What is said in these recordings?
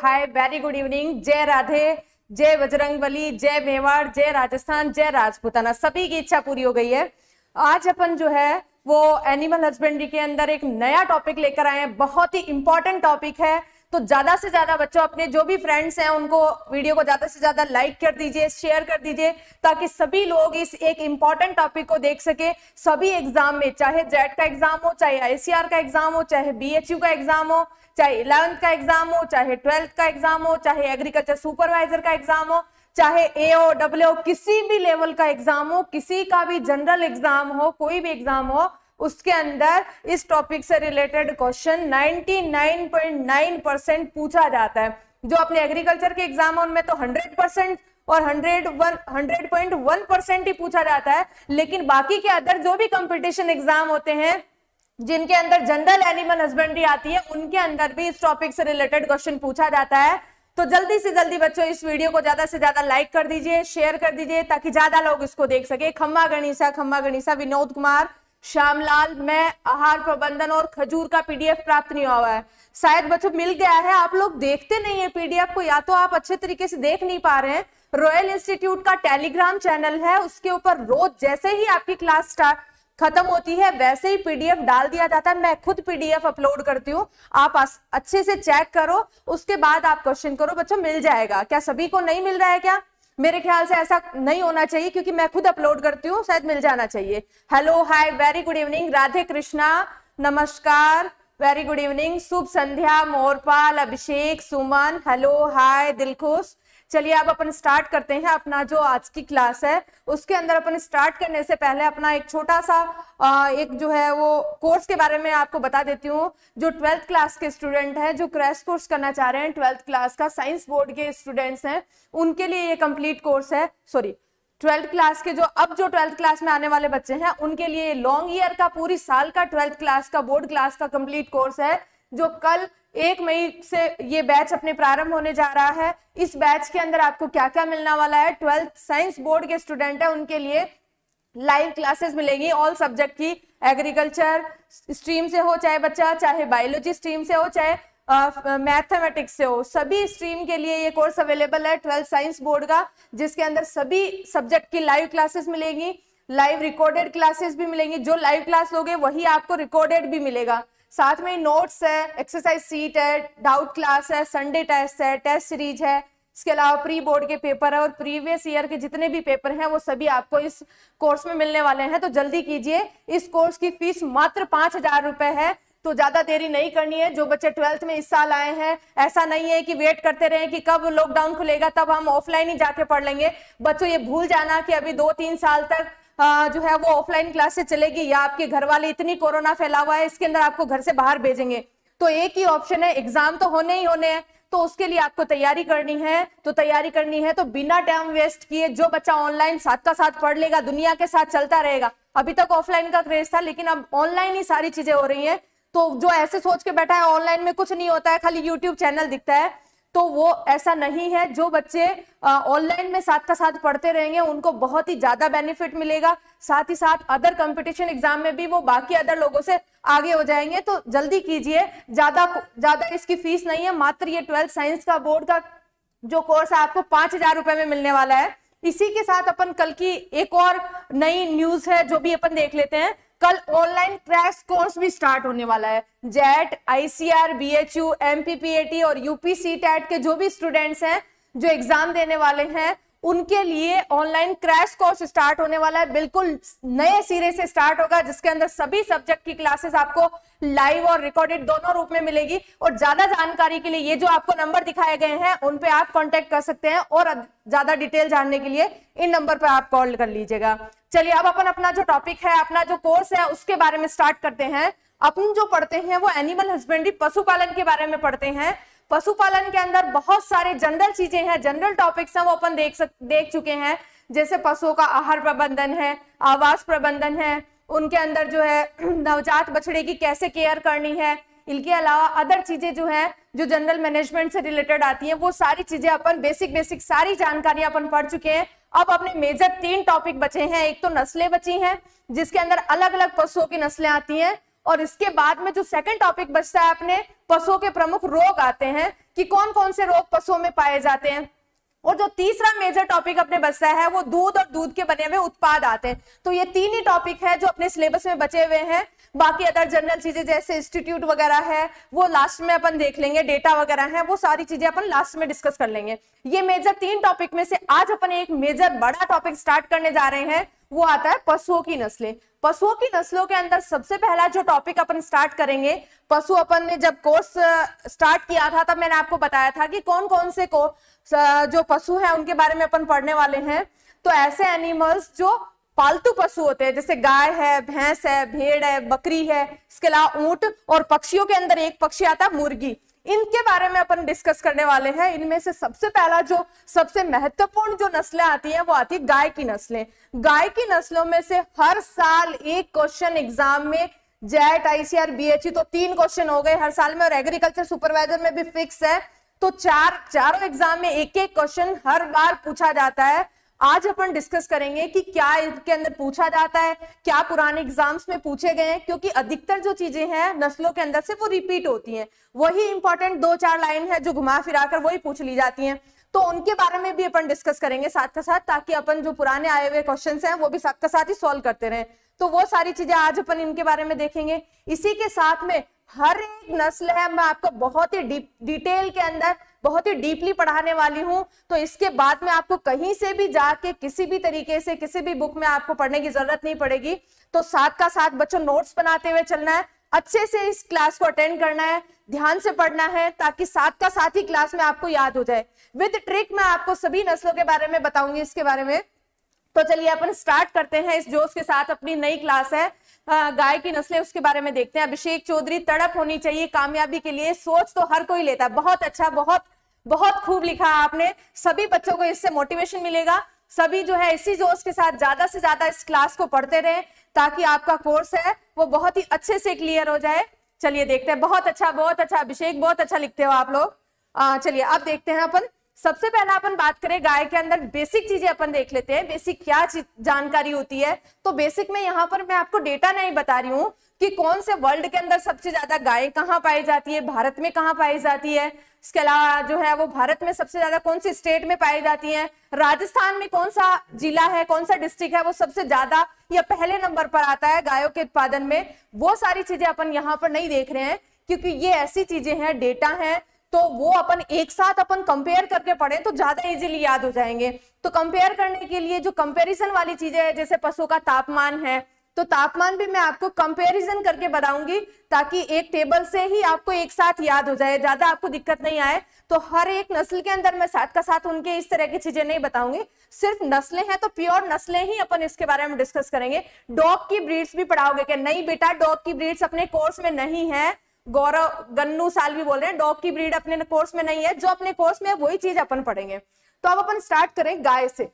हाय very good evening जय राधे जय बजरंगबली जय मेवाड़ जय राजस्थान जय राजपूताना सभी की इच्छा पूरी हो गई है आज अपन जो है वो एनिमल हस्बेंड्री के अंदर एक नया टॉपिक लेकर आए हैं बहुत ही इंपॉर्टेंट टॉपिक है तो ज्यादा से ज्यादा बच्चों अपने जो भी फ्रेंड्स हैं उनको वीडियो को ज्यादा से ज्यादा लाइक कर दीजिए शेयर कर दीजिए ताकि सभी लोग इस एक इंपॉर्टेंट टॉपिक को देख सके सभी एग्जाम में चाहे जेट का एग्जाम हो चाहे आईसीआर का एग्जाम हो चाहे बीएचयू का एग्जाम हो चाहे इलेवंथ का एग्जाम हो चाहे ट्वेल्थ का एग्जाम हो चाहे एग्रीकल्चर सुपरवाइजर का एग्जाम हो चाहे एओ ओ डब्ल्यू किसी भी लेवल का एग्जाम हो किसी का भी जनरल एग्जाम हो कोई भी एग्जाम हो उसके अंदर इस टॉपिक से रिलेटेड क्वेश्चन 99.9 परसेंट पूछा जाता है जो अपने एग्रीकल्चर के एग्जाम है उनमें तो 100 परसेंट और hundred one hundred point one percent ही पूछा जाता है लेकिन बाकी के अदर जो भी कंपटीशन एग्जाम होते हैं जिनके अंदर जनरल एनिमल हस्बेंड्री आती है उनके अंदर भी इस टॉपिक से रिलेटेड क्वेश्चन पूछा जाता है तो जल्दी से जल्दी बच्चों इस वीडियो को ज्यादा से ज्यादा लाइक कर दीजिए शेयर कर दीजिए ताकि ज्यादा लोग इसको देख सके खम्मा गणिसा खम्मा गणिसा विनोद कुमार श्यामलाल मैं आहार प्रबंधन और खजूर का पीडीएफ प्राप्त नहीं हुआ है शायद बच्चों मिल गया है आप लोग देखते नहीं है पीडीएफ को या तो आप अच्छे तरीके से देख नहीं पा रहे हैं रॉयल इंस्टीट्यूट का टेलीग्राम चैनल है उसके ऊपर रोज जैसे ही आपकी क्लास स्टार्ट खत्म होती है वैसे ही पीडीएफ डाल दिया जाता है मैं खुद पीडीएफ अपलोड करती हूँ आप अच्छे से चेक करो उसके बाद आप क्वेश्चन करो बच्चों मिल जाएगा क्या सभी को नहीं मिल रहा है क्या मेरे ख्याल से ऐसा नहीं होना चाहिए क्योंकि मैं खुद अपलोड करती हूँ शायद मिल जाना चाहिए hello hi very good evening Radhe Krishna नमस्कार वेरी गुड इवनिंग शुभ संध्या मोरपाल अभिषेक सुमन हेलो हाय दिलखुश चलिए अब अपन स्टार्ट करते हैं अपना जो आज की क्लास है उसके अंदर अपन स्टार्ट करने से पहले अपना एक छोटा सा आ, एक जो है वो कोर्स के बारे में आपको बता देती हूँ जो ट्वेल्थ क्लास के स्टूडेंट हैं जो क्रैश कोर्स करना चाह रहे हैं ट्वेल्थ क्लास का साइंस बोर्ड के स्टूडेंट्स हैं उनके लिए ये कंप्लीट कोर्स है सॉरी ट्वेल्थ क्लास के जो अब जो ट्वेल्थ क्लास में आने वाले बच्चे हैं उनके लिए लॉन्ग ईयर का पूरी साल का ट्वेल्थ क्लास का बोर्ड क्लास का कंप्लीट कोर्स है जो कल एक मई से ये बैच अपने प्रारंभ होने जा रहा है इस बैच के अंदर आपको क्या क्या मिलने वाला है ट्वेल्थ साइंस बोर्ड के स्टूडेंट है उनके लिए लाइव क्लासेस मिलेंगी ऑल सब्जेक्ट की एग्रीकल्चर स्ट्रीम से हो चाहे बच्चा चाहे बायोलॉजी स्ट्रीम से हो चाहे मैथमेटिक्स uh, से हो सभी स्ट्रीम के लिए ये कोर्स अवेलेबल है ट्वेल्थ साइंस बोर्ड का जिसके अंदर सभी सब्जेक्ट की लाइव क्लासेस मिलेंगी लाइव रिकॉर्डेड क्लासेस भी मिलेंगी जो लाइव क्लास लोगे वही आपको रिकॉर्डेड भी मिलेगा साथ में नोट्स है एक्सरसाइज सीट है डाउट क्लास है संडे टेस्ट है टेस्ट सीरीज है इसके अलावा प्री बोर्ड के पेपर है और प्रीवियस ईयर के जितने भी पेपर हैं वो सभी आपको इस कोर्स में मिलने वाले हैं तो जल्दी कीजिए इस कोर्स की फीस मात्र पांच हजार रुपए है तो ज्यादा देरी नहीं करनी है जो बच्चे ट्वेल्थ में इस साल आए हैं ऐसा नहीं है कि वेट करते रहे कि कब लॉकडाउन खुलेगा तब हम ऑफलाइन ही जाके पढ़ लेंगे बच्चों ये भूल जाना कि अभी दो तीन साल तक जो है वो ऑफलाइन क्लासेस चलेगी या आपके घर वाले इतनी कोरोना फैला हुआ है इसके अंदर आपको घर से बाहर भेजेंगे तो एक ही ऑप्शन है एग्जाम तो होने ही होने हैं तो उसके लिए आपको तैयारी करनी है तो तैयारी करनी है तो बिना टाइम वेस्ट किए जो बच्चा ऑनलाइन साथ का साथ पढ़ लेगा दुनिया के साथ चलता रहेगा अभी तक ऑफलाइन का क्रेज था लेकिन अब ऑनलाइन ही सारी चीजें हो रही है तो जो ऐसे सोच के बैठा है ऑनलाइन में कुछ नहीं होता है खाली यूट्यूब चैनल दिखता है तो वो ऐसा नहीं है जो बच्चे ऑनलाइन में साथ का साथ पढ़ते रहेंगे उनको बहुत ही ज्यादा बेनिफिट मिलेगा साथ ही साथ अदर कंपटीशन एग्जाम में भी वो बाकी अदर लोगों से आगे हो जाएंगे तो जल्दी कीजिए ज्यादा ज्यादा इसकी फीस नहीं है मात्र ये ट्वेल्थ साइंस का बोर्ड का जो कोर्स है आपको पांच हजार रुपए में मिलने वाला है इसी के साथ अपन कल की एक और नई न्यूज है जो भी अपन देख लेते हैं कल ऑनलाइन क्रैश कोर्स भी स्टार्ट होने वाला है जेट आईसीआर बीएचयू एमपीपीएटी और यूपीसी टेट के जो भी स्टूडेंट्स हैं जो एग्जाम देने वाले हैं उनके लिए ऑनलाइन क्रैश कोर्स स्टार्ट होने वाला है बिल्कुल नए सिरे से स्टार्ट होगा जिसके अंदर सभी सब्जेक्ट की क्लासेस आपको लाइव और रिकॉर्डेड दोनों रूप में मिलेगी और ज्यादा जानकारी के लिए ये जो आपको नंबर दिखाए गए हैं उन पे आप कांटेक्ट कर सकते हैं और ज्यादा डिटेल जानने के लिए इन नंबर पर आप कॉल कर लीजिएगा चलिए अब अपन अपना जो टॉपिक है अपना जो कोर्स है उसके बारे में स्टार्ट करते हैं अपन जो पढ़ते हैं वो एनिमल हस्बेंड्री पशुपालन के बारे में पढ़ते हैं पशुपालन के अंदर बहुत सारे जनरल चीजें हैं जनरल टॉपिक्स हैं वो अपन देख सक देख चुके हैं जैसे पशुओं का आहार प्रबंधन है आवास प्रबंधन है उनके अंदर जो है नवजात बछड़े की कैसे केयर करनी है इनके अलावा अदर चीजें जो है जो जनरल मैनेजमेंट से रिलेटेड आती है वो सारी चीजें अपन बेसिक बेसिक सारी जानकारी अपन पढ़ चुके हैं अब अपने मेजर तीन टॉपिक बचे हैं एक तो नस्लें बची हैं जिसके अंदर अलग अलग पशुओं की नस्लें आती हैं और इसके बाद में जो सेकंड टॉपिक बचता है अपने पशुओं के प्रमुख रोग आते हैं कि कौन कौन से रोग पशुओं में पाए जाते हैं और जो तीसरा मेजर टॉपिक अपने बचता है वो दूध और दूध के बने हुए उत्पाद आते हैं तो ये तीन ही टॉपिक है जो अपने सिलेबस में बचे हुए हैं बाकी अदर जनरल चीजें जैसे इंस्टीट्यूट वगैरह है वो लास्ट में अपन देख लेंगे डेटा वगैरह है वो सारी चीजें अपन लास्ट में डिस्कस कर लेंगे ये मेजर तीन टॉपिक में से आज अपन एक मेजर बड़ा टॉपिक स्टार्ट करने जा रहे हैं वो आता है पशुओं की नस्लें पशुओं की नस्लों के अंदर सबसे पहला जो टॉपिक अपन स्टार्ट करेंगे पशु अपन ने जब कोर्स स्टार्ट किया था तब मैंने आपको बताया था कि कौन कौन से को जो पशु हैं उनके बारे में अपन पढ़ने वाले हैं तो ऐसे एनिमल्स जो पालतू पशु होते हैं जैसे गाय है भैंस है भेड़ है बकरी है इसके अलावा ऊंट और पक्षियों के अंदर एक पक्षी आता है मुर्गी इनके बारे में अपन डिस्कस करने वाले हैं इनमें से सबसे पहला जो सबसे महत्वपूर्ण जो नस्लें आती हैं वो आती है गाय की नस्लें गाय की नस्लों में से हर साल एक क्वेश्चन एग्जाम में जेट आईसीआर बी तो तीन क्वेश्चन हो गए हर साल में और एग्रीकल्चर सुपरवाइजर में भी फिक्स है तो चार चारों एग्जाम में एक एक क्वेश्चन हर बार पूछा जाता है आज अपन डिस्कस करेंगे कि क्या इसके अंदर पूछा जाता है क्या पुराने एग्जाम्स में पूछे गए हैं क्योंकि अधिकतर जो चीजें हैं नस्लों के अंदर से वो रिपीट होती हैं वही इंपॉर्टेंट दो चार लाइन है जो घुमा फिरा कर वही पूछ ली जाती हैं तो उनके बारे में भी अपन डिस्कस करेंगे साथ के साथ ताकि अपन जो पुराने आए हुए क्वेश्चन हैं वो भी साथ के साथ ही सॉल्व करते रहे तो वो सारी चीजें आज अपन इनके बारे में देखेंगे इसी के साथ में हर एक नस्ल है मैं आपको बहुत ही डिटेल के अंदर बहुत ही डीपली पढ़ाने वाली हूँ तो इसके बाद में आपको कहीं से भी जाके किसी भी तरीके से किसी भी बुक में आपको पढ़ने की जरूरत नहीं पड़ेगी तो साथ का साथ बच्चों नोट्स बनाते हुए चलना है अच्छे से इस क्लास को अटेंड करना है ध्यान से पढ़ना है ताकि साथ का साथ ही क्लास में आपको याद हो जाए विद ट्रिक मैं आपको सभी नस्लों के बारे में बताऊंगी इसके बारे में तो चलिए अपन स्टार्ट करते हैं इस जोश के साथ अपनी नई क्लास है गाय की नस्लें उसके बारे में देखते हैं अभिषेक चौधरी तड़प होनी चाहिए कामयाबी के लिए सोच तो हर कोई लेता है बहुत अच्छा बहुत बहुत खूब लिखा आपने सभी बच्चों को इससे मोटिवेशन मिलेगा सभी जो है इसी जोश के साथ ज्यादा से ज्यादा इस क्लास को पढ़ते रहे ताकि आपका कोर्स है वो बहुत ही अच्छे से क्लियर हो जाए चलिए देखते हैं बहुत अच्छा बहुत अच्छा अभिषेक बहुत अच्छा लिखते हो आप लोग चलिए अब देखते हैं अपन सबसे पहला अपन बात करें गाय के अंदर बेसिक चीजें अपन देख लेते हैं बेसिक क्या जानकारी होती है तो बेसिक में यहाँ पर मैं आपको डेटा नहीं बता रही हूँ कि कौन से वर्ल्ड के अंदर सबसे ज्यादा गाय कहाँ पाई जाती है भारत में कहाँ पाई जाती है इसके अलावा जो है वो भारत में सबसे ज्यादा कौन सी स्टेट में पाई जाती है राजस्थान में कौन सा जिला है कौन सा डिस्ट्रिक्ट है वो सबसे ज्यादा या पहले नंबर पर आता है गायों के उत्पादन में वो सारी चीजें अपन यहाँ पर नहीं देख रहे हैं क्योंकि ये ऐसी चीजें हैं डेटा है तो वो अपन एक साथ अपन कंपेयर करके पढ़े तो ज्यादा इजीली याद हो जाएंगे तो कंपेयर करने के लिए जो कंपेरिजन वाली चीजें है जैसे पशु का तापमान है तो तापमान भी मैं आपको कंपेरिजन करके बताऊंगी ताकि एक टेबल से ही आपको एक साथ याद हो जाए ज्यादा आपको दिक्कत नहीं आए तो हर एक नस्ल के अंदर मैं साथ का साथ उनके इस तरह की चीजें नहीं बताऊंगी सिर्फ नस्लें हैं तो प्योर नस्लें ही अपन इसके बारे में डिस्कस करेंगे डॉग की ब्रीड्स भी पढ़ाओगे क्या नहीं बेटा डॉग की ब्रीड्स अपने कोर्स में नहीं है गौरव गन्नू साल भी बोल रहे हैं डॉग की ब्रीड अपने कोर्स में नहीं है जो अपने कोर्स में है वही चीज अपन पढ़ेंगे तो अब अपन स्टार्ट करें गाय से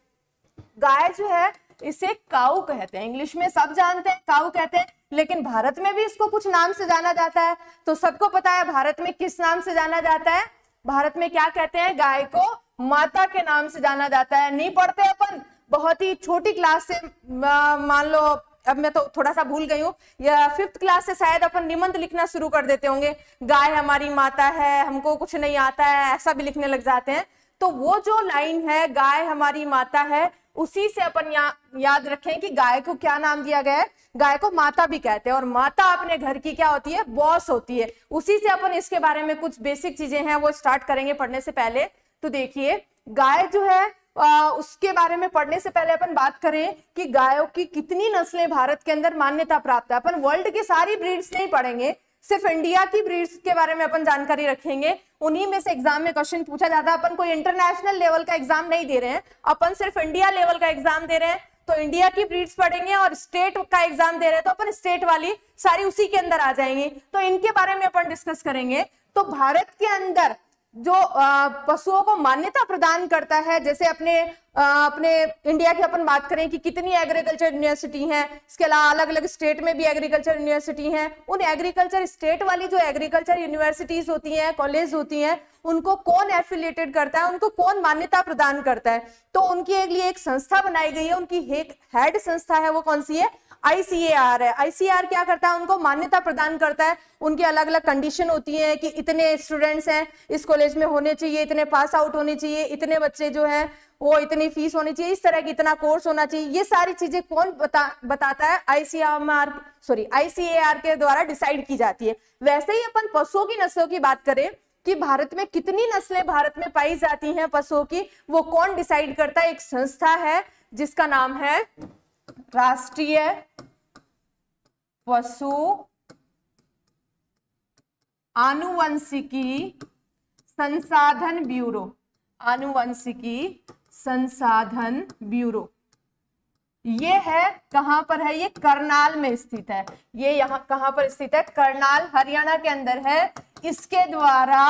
गाय जो है इसे काऊ कहते हैं इंग्लिश में सब जानते हैं काऊ कहते हैं लेकिन भारत में भी इसको कुछ नाम से जाना जाता है तो सबको पता है भारत में किस नाम से जाना जाता है भारत में क्या कहते हैं गाय को माता के नाम से जाना जाता है नहीं पढ़ते अपन बहुत ही छोटी क्लास से मान लो अब मैं तो थोड़ा सा भूल गई हूँ फिफ्थ क्लास से शायद अपन निबंध लिखना शुरू कर देते होंगे गाय हमारी माता है हमको कुछ नहीं आता है ऐसा भी लिखने लग जाते हैं तो वो जो लाइन है गाय हमारी माता है उसी से अपन या, याद रखें कि गाय को क्या नाम दिया गया है गाय को माता भी कहते हैं और माता अपने घर की क्या होती है बॉस होती है उसी से अपन इसके बारे में कुछ बेसिक चीजें हैं वो स्टार्ट करेंगे पढ़ने से पहले तो देखिए गाय जो है आ, उसके बारे में पढ़ने से पहले अपन बात करें कि गायों की कितनी नस्लें भारत के अंदर मान्यता प्राप्त है अपन वर्ल्ड की सारी ब्रीड्स नहीं पढ़ेंगे सिर्फ इंडिया की ब्रीड्स के बारे में अपन जानकारी रखेंगे उन्हीं में से एग्जाम में क्वेश्चन पूछा जाता है अपन कोई इंटरनेशनल लेवल का एग्जाम नहीं दे रहे हैं अपन सिर्फ इंडिया लेवल का एग्जाम दे रहे हैं तो इंडिया की ब्रीड्स पढ़ेंगे और स्टेट का एग्जाम दे रहे हैं तो अपन स्टेट वाली सारी उसी के अंदर आ जाएंगे तो इनके बारे में अपन डिस्कस करेंगे तो भारत के अंदर जो पशुओं को मान्यता प्रदान करता है जैसे अपने अपने इंडिया की अपन बात करें कि कितनी एग्रीकल्चर यूनिवर्सिटी हैं इसके अलावा अलग अलग स्टेट में भी एग्रीकल्चर यूनिवर्सिटी हैं उन एग्रीकल्चर स्टेट वाली जो एग्रीकल्चर यूनिवर्सिटीज होती हैं कॉलेज होती हैं उनको कौन एफिलेटेड करता है उनको कौन मान्यता प्रदान करता है तो उनके लिए एक संस्था बनाई गई है उनकी एक हेड संस्था है वो कौन सी है आईसीएआर है आईसीएआर क्या करता है उनको मान्यता प्रदान करता है उनकी अलग अलग कंडीशन होती है कि इतने स्टूडेंट्स हैं इस कॉलेज में होने चाहिए इतने पास आउट होने चाहिए इतने बच्चे जो हैं वो इतनी फीस होनी चाहिए इस तरह की इतना कोर्स होना चाहिए ये सारी चीजें कौन बता बताता है आईसीआर सॉरी आईसीएआर के द्वारा डिसाइड की जाती है वैसे ही अपन पशुओं की नस्लों की बात करें कि भारत में कितनी नस्लें भारत में पाई जाती हैं पशुओं की वो कौन डिसाइड करता है एक संस्था है जिसका नाम है राष्ट्रीय पशु आनुवंशिकी संसाधन ब्यूरो आनुवंशिकी संसाधन ब्यूरो ये है कहां पर है ये करनाल में स्थित है ये यहां कहां पर स्थित है करनाल हरियाणा के अंदर है इसके द्वारा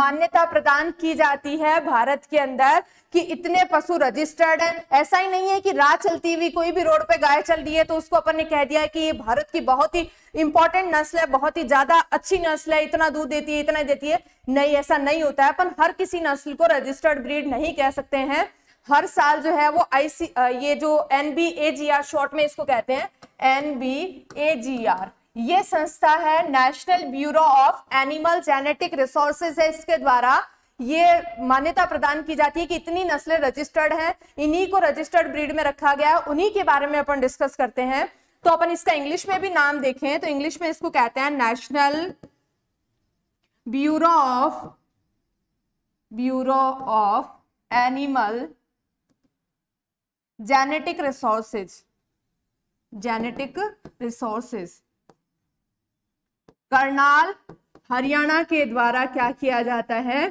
मान्यता प्रदान की जाती है भारत के अंदर कि इतने पशु रजिस्टर्ड हैं ऐसा ही नहीं है कि रात चलती हुई कोई भी रोड पे गाय चल रही है तो उसको अपन ने कह दिया कि ये भारत की बहुत ही इंपॉर्टेंट नस्ल है बहुत ही ज्यादा अच्छी नस्ल है इतना दूध देती है इतना देती है नहीं ऐसा नहीं होता है अपन हर किसी नस्ल को रजिस्टर्ड ब्रीड नहीं कह सकते हैं हर साल जो है वो आईसी ये जो N B A G R short में इसको कहते हैं N B A G R ये संस्था है national bureau of animal genetic resources है इसके द्वारा ये मान्यता प्रदान की जाती है कि इतनी नस्लें रजिस्टर्ड हैं इन्हीं को रजिस्टर्ड ब्रीड में रखा गया है उन्हीं के बारे में अपन डिस्कस करते हैं तो अपन इसका इंग्लिश में भी नाम देखें तो इंग्लिश में इसको कहते हैं national bureau of bureau of animal genetic resources genetic resources Karnal Haryana के द्वारा क्या किया जाता है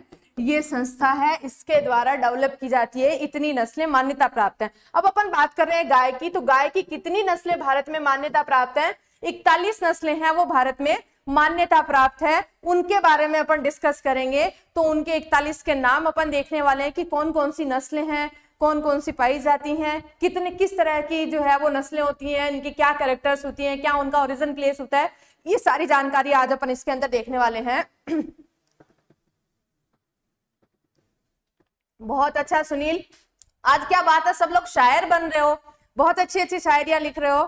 ये संस्था है इसके द्वारा डेवलप की जाती है इतनी नस्लें मान्यता प्राप्त हैं अब अपन बात कर रहे हैं गाय की तो गाय की कितनी नस्लें भारत में मान्यता प्राप्त हैं इकतालीस नस्लें हैं वो भारत में मान्यता प्राप्त है उनके बारे में अपन डिस्कस करेंगे तो उनके इकतालीस के नाम अपन देखने वाले हैं कि कौन कौन सी नस्लें हैं कौन कौन सी पाई जाती हैं कितने किस तरह की जो है वो नस्लें होती हैं इनकी क्या कैरेक्टर्स होती हैं क्या उनका ओरिजिन प्लेस होता है ये सारी जानकारी आज अपन इसके अंदर देखने वाले हैं बहुत अच्छा सुनील आज क्या बात है सब लोग शायर बन रहे हो बहुत अच्छी अच्छी शायरियां लिख रहे हो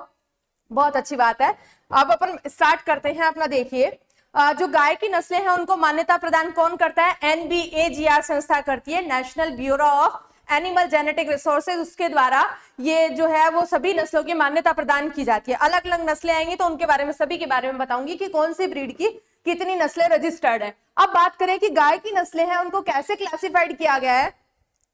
बहुत अच्छी बात है अब अपन स्टार्ट करते हैं अपना देखिए जो गाय की नस्लें हैं उनको मान्यता प्रदान कौन करता है आर संस्था करती है national bureau of animal genetic resources उसके द्वारा ये जो है वो सभी नस्लों की मान्यता प्रदान की जाती है अलग अलग नस्लें आएंगी तो उनके बारे में सभी के बारे में बताऊंगी कि कौन सी ब्रीड की कितनी नस्लें रजिस्टर्ड है अब बात करें कि गाय की नस्लें हैं उनको कैसे क्लासिफाइड किया गया है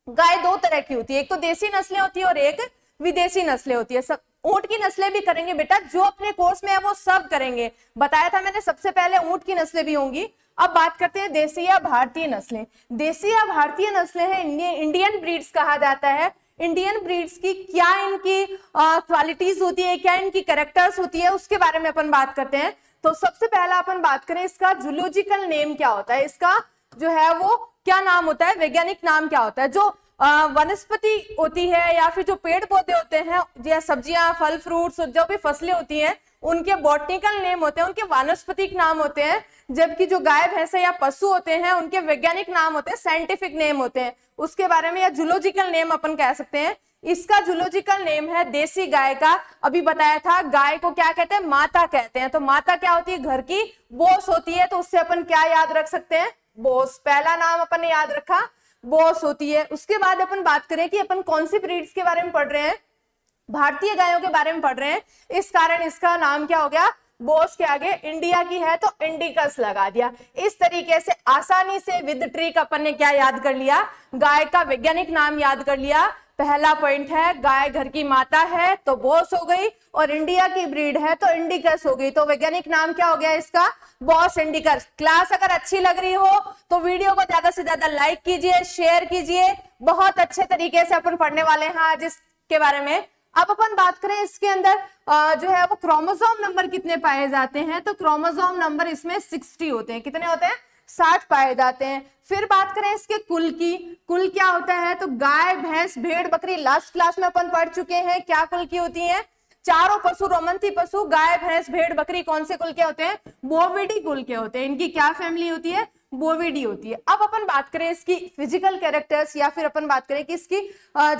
गाय दो तरह की होती है एक तो देसी नस्लें होती है और एक विदेशी नस्लें होती है सब ऊंट की नस्लें भी करेंगे बेटा जो अपने कोर्स में है वो सब करेंगे बताया था मैंने सबसे पहले ऊंट की नस्लें भी होंगी अब बात करते हैं देसी या भारतीय नस्लें देसी या भारतीय नस्लें हैं इंडियन ब्रीड्स कहा जाता है इंडियन ब्रीड्स की क्या इनकी क्वालिटीज होती है क्या इनकी करेक्टर्स होती है उसके बारे में अपन बात करते हैं तो सबसे पहला अपन बात करें इसका जुलोजिकल नेम क्या होता है इसका जो है वो क्या नाम होता है वैज्ञानिक नाम क्या होता है जो वनस्पति होती है या फिर जो पेड़ पौधे होते हैं या सब्जियां फल फ्रूट्स जो भी फसलें होती हैं उनके बॉटनिकल नेम होते हैं उनके वानस्पतिक नाम होते हैं जबकि जो गाय भैंस या पशु होते हैं उनके वैज्ञानिक नाम होते हैं साइंटिफिक नेम होते हैं उसके बारे में या जुलोजिकल नेम अपन कह सकते हैं इसका जुलोजिकल नेम है देसी गाय का अभी बताया था गाय को क्या कहते हैं माता कहते हैं तो माता क्या होती है घर की बोस होती है तो उससे अपन क्या याद रख सकते हैं बोस पहला नाम अपन ने याद रखा बोस होती है उसके बाद अपन बात करें कि अपन कौन सी ब्रीड्स के बारे में पढ़ रहे हैं भारतीय गायों के बारे में पढ़ रहे हैं इस कारण इसका नाम क्या हो गया बोस के आगे इंडिया की है तो इंडिकस लगा दिया इस तरीके से आसानी से विद ट्रिक अपन ने क्या याद कर लिया गाय का वैज्ञानिक नाम याद कर लिया पहला पॉइंट है गाय घर की माता है तो बॉस हो गई और इंडिया की ब्रीड है तो इंडिकस हो गई तो वैज्ञानिक नाम क्या हो गया इसका बॉस इंडिकस क्लास अगर अच्छी लग रही हो तो वीडियो को ज्यादा से ज्यादा लाइक कीजिए शेयर कीजिए बहुत अच्छे तरीके से अपन पढ़ने वाले हैं आज इसके बारे में अब अपन बात करें इसके अंदर जो है वो क्रोमोजोम नंबर कितने पाए जाते हैं तो क्रोमोजोम नंबर इसमें सिक्सटी होते हैं कितने होते हैं साठ पाए जाते हैं फिर बात करें इसके कुल की कुल क्या होता है तो गाय भैंस भेड़ बकरी लास्ट क्लास में अपन पढ़ चुके हैं क्या कुल की होती है चारों पशु रोमंथी पशु गाय भैंस भेड़ बकरी कौन से कुल के होते हैं बोविडी कुल के होते हैं इनकी क्या फैमिली होती है बोविडी होती है अब अपन बात करें इसकी फिजिकल कैरेक्टर्स या फिर अपन बात करें कि इसकी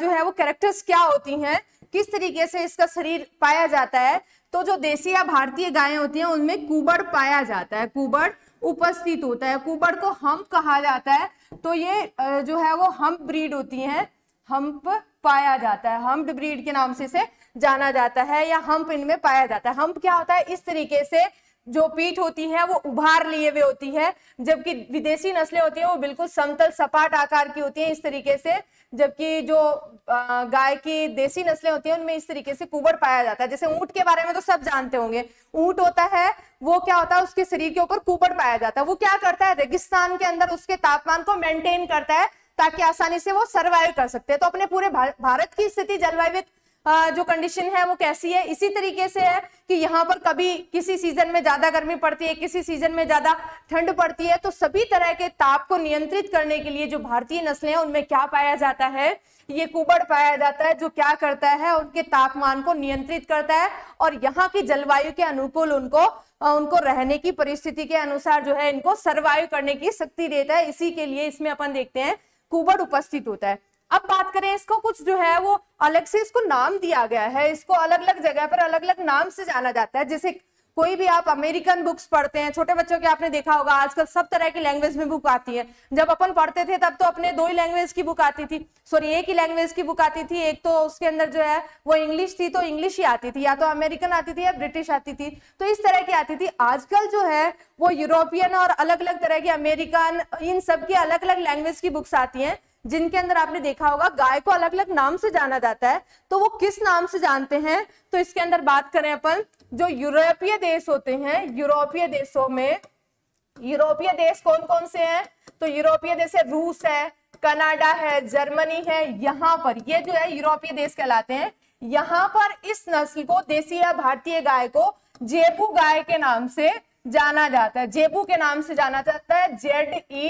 जो है वो कैरेक्टर्स क्या होती हैं किस तरीके से इसका शरीर पाया जाता है तो जो देसी या भारतीय गायें होती हैं उनमें कुबड़ पाया जाता है कुबड़ उपस्थित होता है कुबड़ को हम कहा जाता है तो ये जो है वो हम ब्रीड होती हैं हम्प पाया जाता है हम्प ब्रीड के नाम से इसे जाना जाता है या हम्प इनमें पाया जाता है हम्प क्या होता है इस तरीके से जो पीठ होती है वो उभार लिए हुए होती है जबकि विदेशी नस्लें होती है वो बिल्कुल समतल सपाट आकार की होती है इस तरीके से जबकि जो गाय की देसी नस्लें होती हैं उनमें इस तरीके से कुबड़ पाया जाता है जैसे ऊंट के बारे में तो सब जानते होंगे ऊंट होता है वो क्या होता है उसके शरीर के ऊपर कुबड़ पाया जाता है वो क्या करता है रेगिस्तान के अंदर उसके तापमान को मेंटेन करता है ताकि आसानी से वो सर्वाइव कर सकते हैं तो अपने पूरे भारत की स्थिति जलवायु जो कंडीशन है वो कैसी है इसी तरीके से है कि यहाँ पर कभी किसी सीजन में ज्यादा गर्मी पड़ती है किसी सीजन में ज्यादा ठंड पड़ती है तो सभी तरह के ताप को नियंत्रित करने के लिए जो भारतीय नस्लें हैं उनमें क्या पाया जाता है ये कुबड़ पाया जाता है जो क्या करता है उनके तापमान को नियंत्रित करता है और यहाँ की जलवायु के अनुकूल उनको उनको रहने की परिस्थिति के अनुसार जो है इनको सर्वाइव करने की शक्ति देता है इसी के लिए इसमें अपन देखते हैं कुबड़ उपस्थित होता है अब बात करें इसको कुछ जो है वो अलग से इसको नाम दिया गया है इसको अलग अलग जगह पर अलग अलग नाम से जाना जाता है जैसे कोई भी आप अमेरिकन बुक्स पढ़ते हैं छोटे बच्चों के आपने देखा होगा आजकल सब तरह की लैंग्वेज में बुक आती है जब अपन पढ़ते थे तब तो अपने दो ही लैंग्वेज की बुक आती थी सॉरी एक ही लैंग्वेज की बुक आती थी एक तो उसके अंदर जो है वो इंग्लिश थी तो इंग्लिश ही आती थी या तो अमेरिकन आती थी या ब्रिटिश आती थी तो इस तरह की आती थी आजकल जो है वो यूरोपियन और अलग अलग तरह की अमेरिकन इन सब की अलग अलग लैंग्वेज की बुक्स आती हैं जिनके अंदर आपने देखा होगा गाय को अलग अलग नाम से जाना जाता है तो वो किस नाम से जानते हैं तो इसके अंदर बात करें अपन जो यूरोपीय देश होते हैं यूरोपीय देशों में यूरोपीय देश कौन कौन से हैं तो यूरोपीय देश है रूस है कनाडा है जर्मनी है यहाँ पर ये जो है यूरोपीय देश कहलाते हैं यहाँ पर इस नस्ल को देसी या भारतीय गाय को जेबू गाय के नाम से जाना जाता है जेबू के नाम से जाना जाता है जेड ई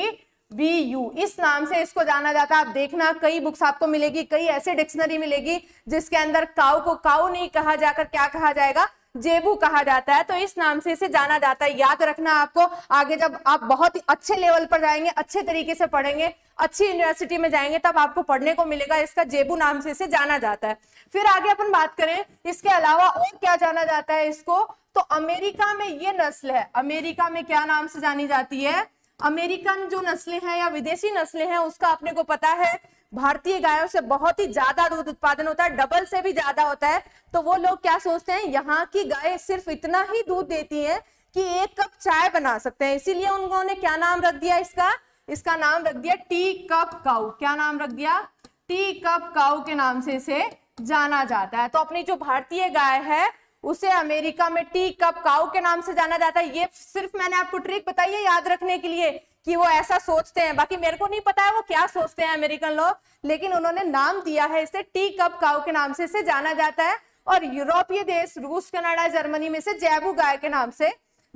बी यू इस नाम से इसको जाना जाता है आप देखना कई बुक्स आपको मिलेगी कई ऐसे डिक्शनरी मिलेगी जिसके अंदर काउ को काउ नहीं कहा जाकर क्या कहा जाएगा जेबू कहा जाता है तो इस नाम से इसे जाना जाता है याद रखना आपको आगे जब आप बहुत ही अच्छे लेवल पर जाएंगे अच्छे तरीके से पढ़ेंगे अच्छी यूनिवर्सिटी में जाएंगे तब आपको पढ़ने को मिलेगा इसका जेबू नाम से इसे जाना जाता है फिर आगे अपन बात करें इसके अलावा और क्या जाना जाता है इसको तो अमेरिका में ये नस्ल है अमेरिका में क्या नाम से जानी जाती है अमेरिकन जो नस्लें हैं या विदेशी नस्लें हैं उसका अपने को पता है भारतीय गायों से बहुत ही ज्यादा दूध उत्पादन होता है डबल से भी ज्यादा होता है तो वो लोग क्या सोचते हैं यहाँ की गाय सिर्फ इतना ही दूध देती है कि एक कप चाय बना सकते हैं इसीलिए उन्होंने क्या नाम रख दिया इसका इसका नाम रख दिया टी कप काउ क्या नाम रख दिया टी कप काउ के नाम से इसे जाना जाता है तो अपनी जो भारतीय गाय है उसे अमेरिका में टी कप काउ के नाम से जाना जाता है ये सिर्फ मैंने आपको ट्रिक बताई है याद रखने के लिए कि वो ऐसा सोचते हैं बाकी मेरे को नहीं पता है वो क्या सोचते हैं अमेरिकन लोग लेकिन उन्होंने नाम दिया है इसे टी कप काउ के नाम से इसे जाना जाता है और यूरोपीय देश रूस कनाडा जर्मनी में से जैबू गाय के नाम से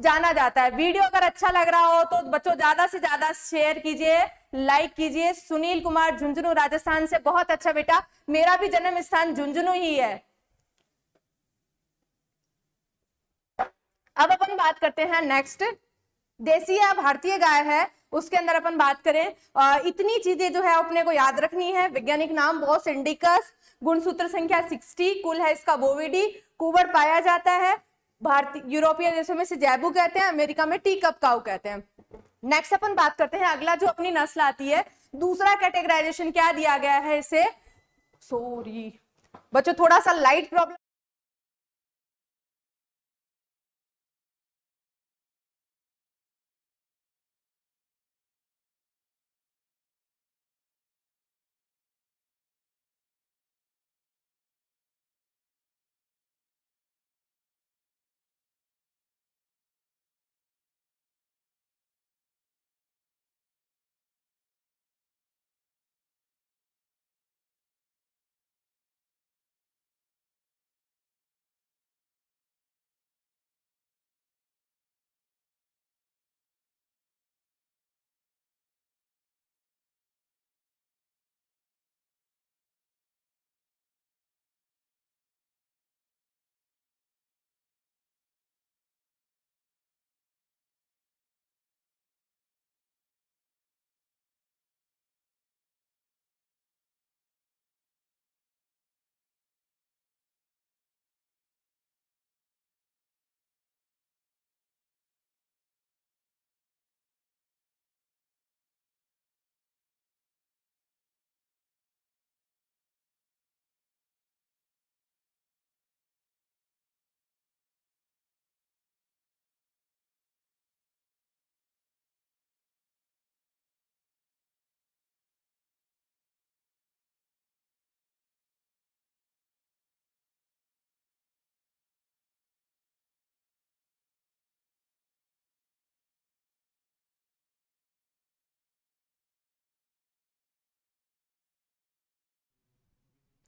जाना जाता है वीडियो अगर अच्छा लग रहा हो तो बच्चों ज्यादा से ज्यादा शेयर कीजिए लाइक कीजिए सुनील कुमार झुंझुनू राजस्थान से बहुत अच्छा बेटा मेरा भी जन्म स्थान झुंझुनू ही है अब अपन बात करते हैं नेक्स्ट देसी या भारतीय गाय है उसके अंदर अपन बात करें आ, इतनी चीजें जो है अपने को याद रखनी है वैज्ञानिक नाम बॉस इंडिकस गुणसूत्र संख्या 60 कुल है इसका बोविडी कुबर पाया जाता है भारतीय यूरोपीय देशों में से जैबू कहते हैं अमेरिका में टी कप काउ कहते हैं नेक्स्ट अपन बात करते हैं अगला जो अपनी नस्ल आती है दूसरा कैटेगराइजेशन क्या दिया गया है इसे सॉरी बच्चों थोड़ा सा लाइट प्रॉब्लम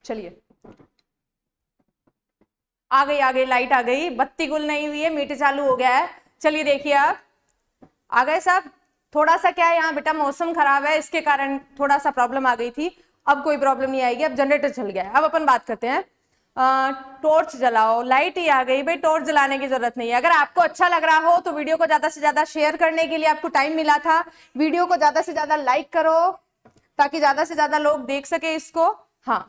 चलिए आ गई आ गई लाइट आ गई बत्ती गुल नहीं हुई है मीटर चालू हो गया है चलिए देखिए आप आ गए साहब थोड़ा सा क्या है यहाँ बेटा मौसम खराब है इसके कारण थोड़ा सा प्रॉब्लम आ गई थी अब कोई प्रॉब्लम नहीं आएगी अब जनरेटर चल गया है अब अपन बात करते हैं आ, टॉर्च जलाओ लाइट ही आ गई भाई टॉर्च जलाने की जरूरत नहीं है अगर आपको अच्छा लग रहा हो तो वीडियो को ज्यादा से ज्यादा शेयर करने के लिए आपको टाइम मिला था वीडियो को ज्यादा से ज्यादा लाइक करो ताकि ज्यादा से ज्यादा लोग देख सके इसको हाँ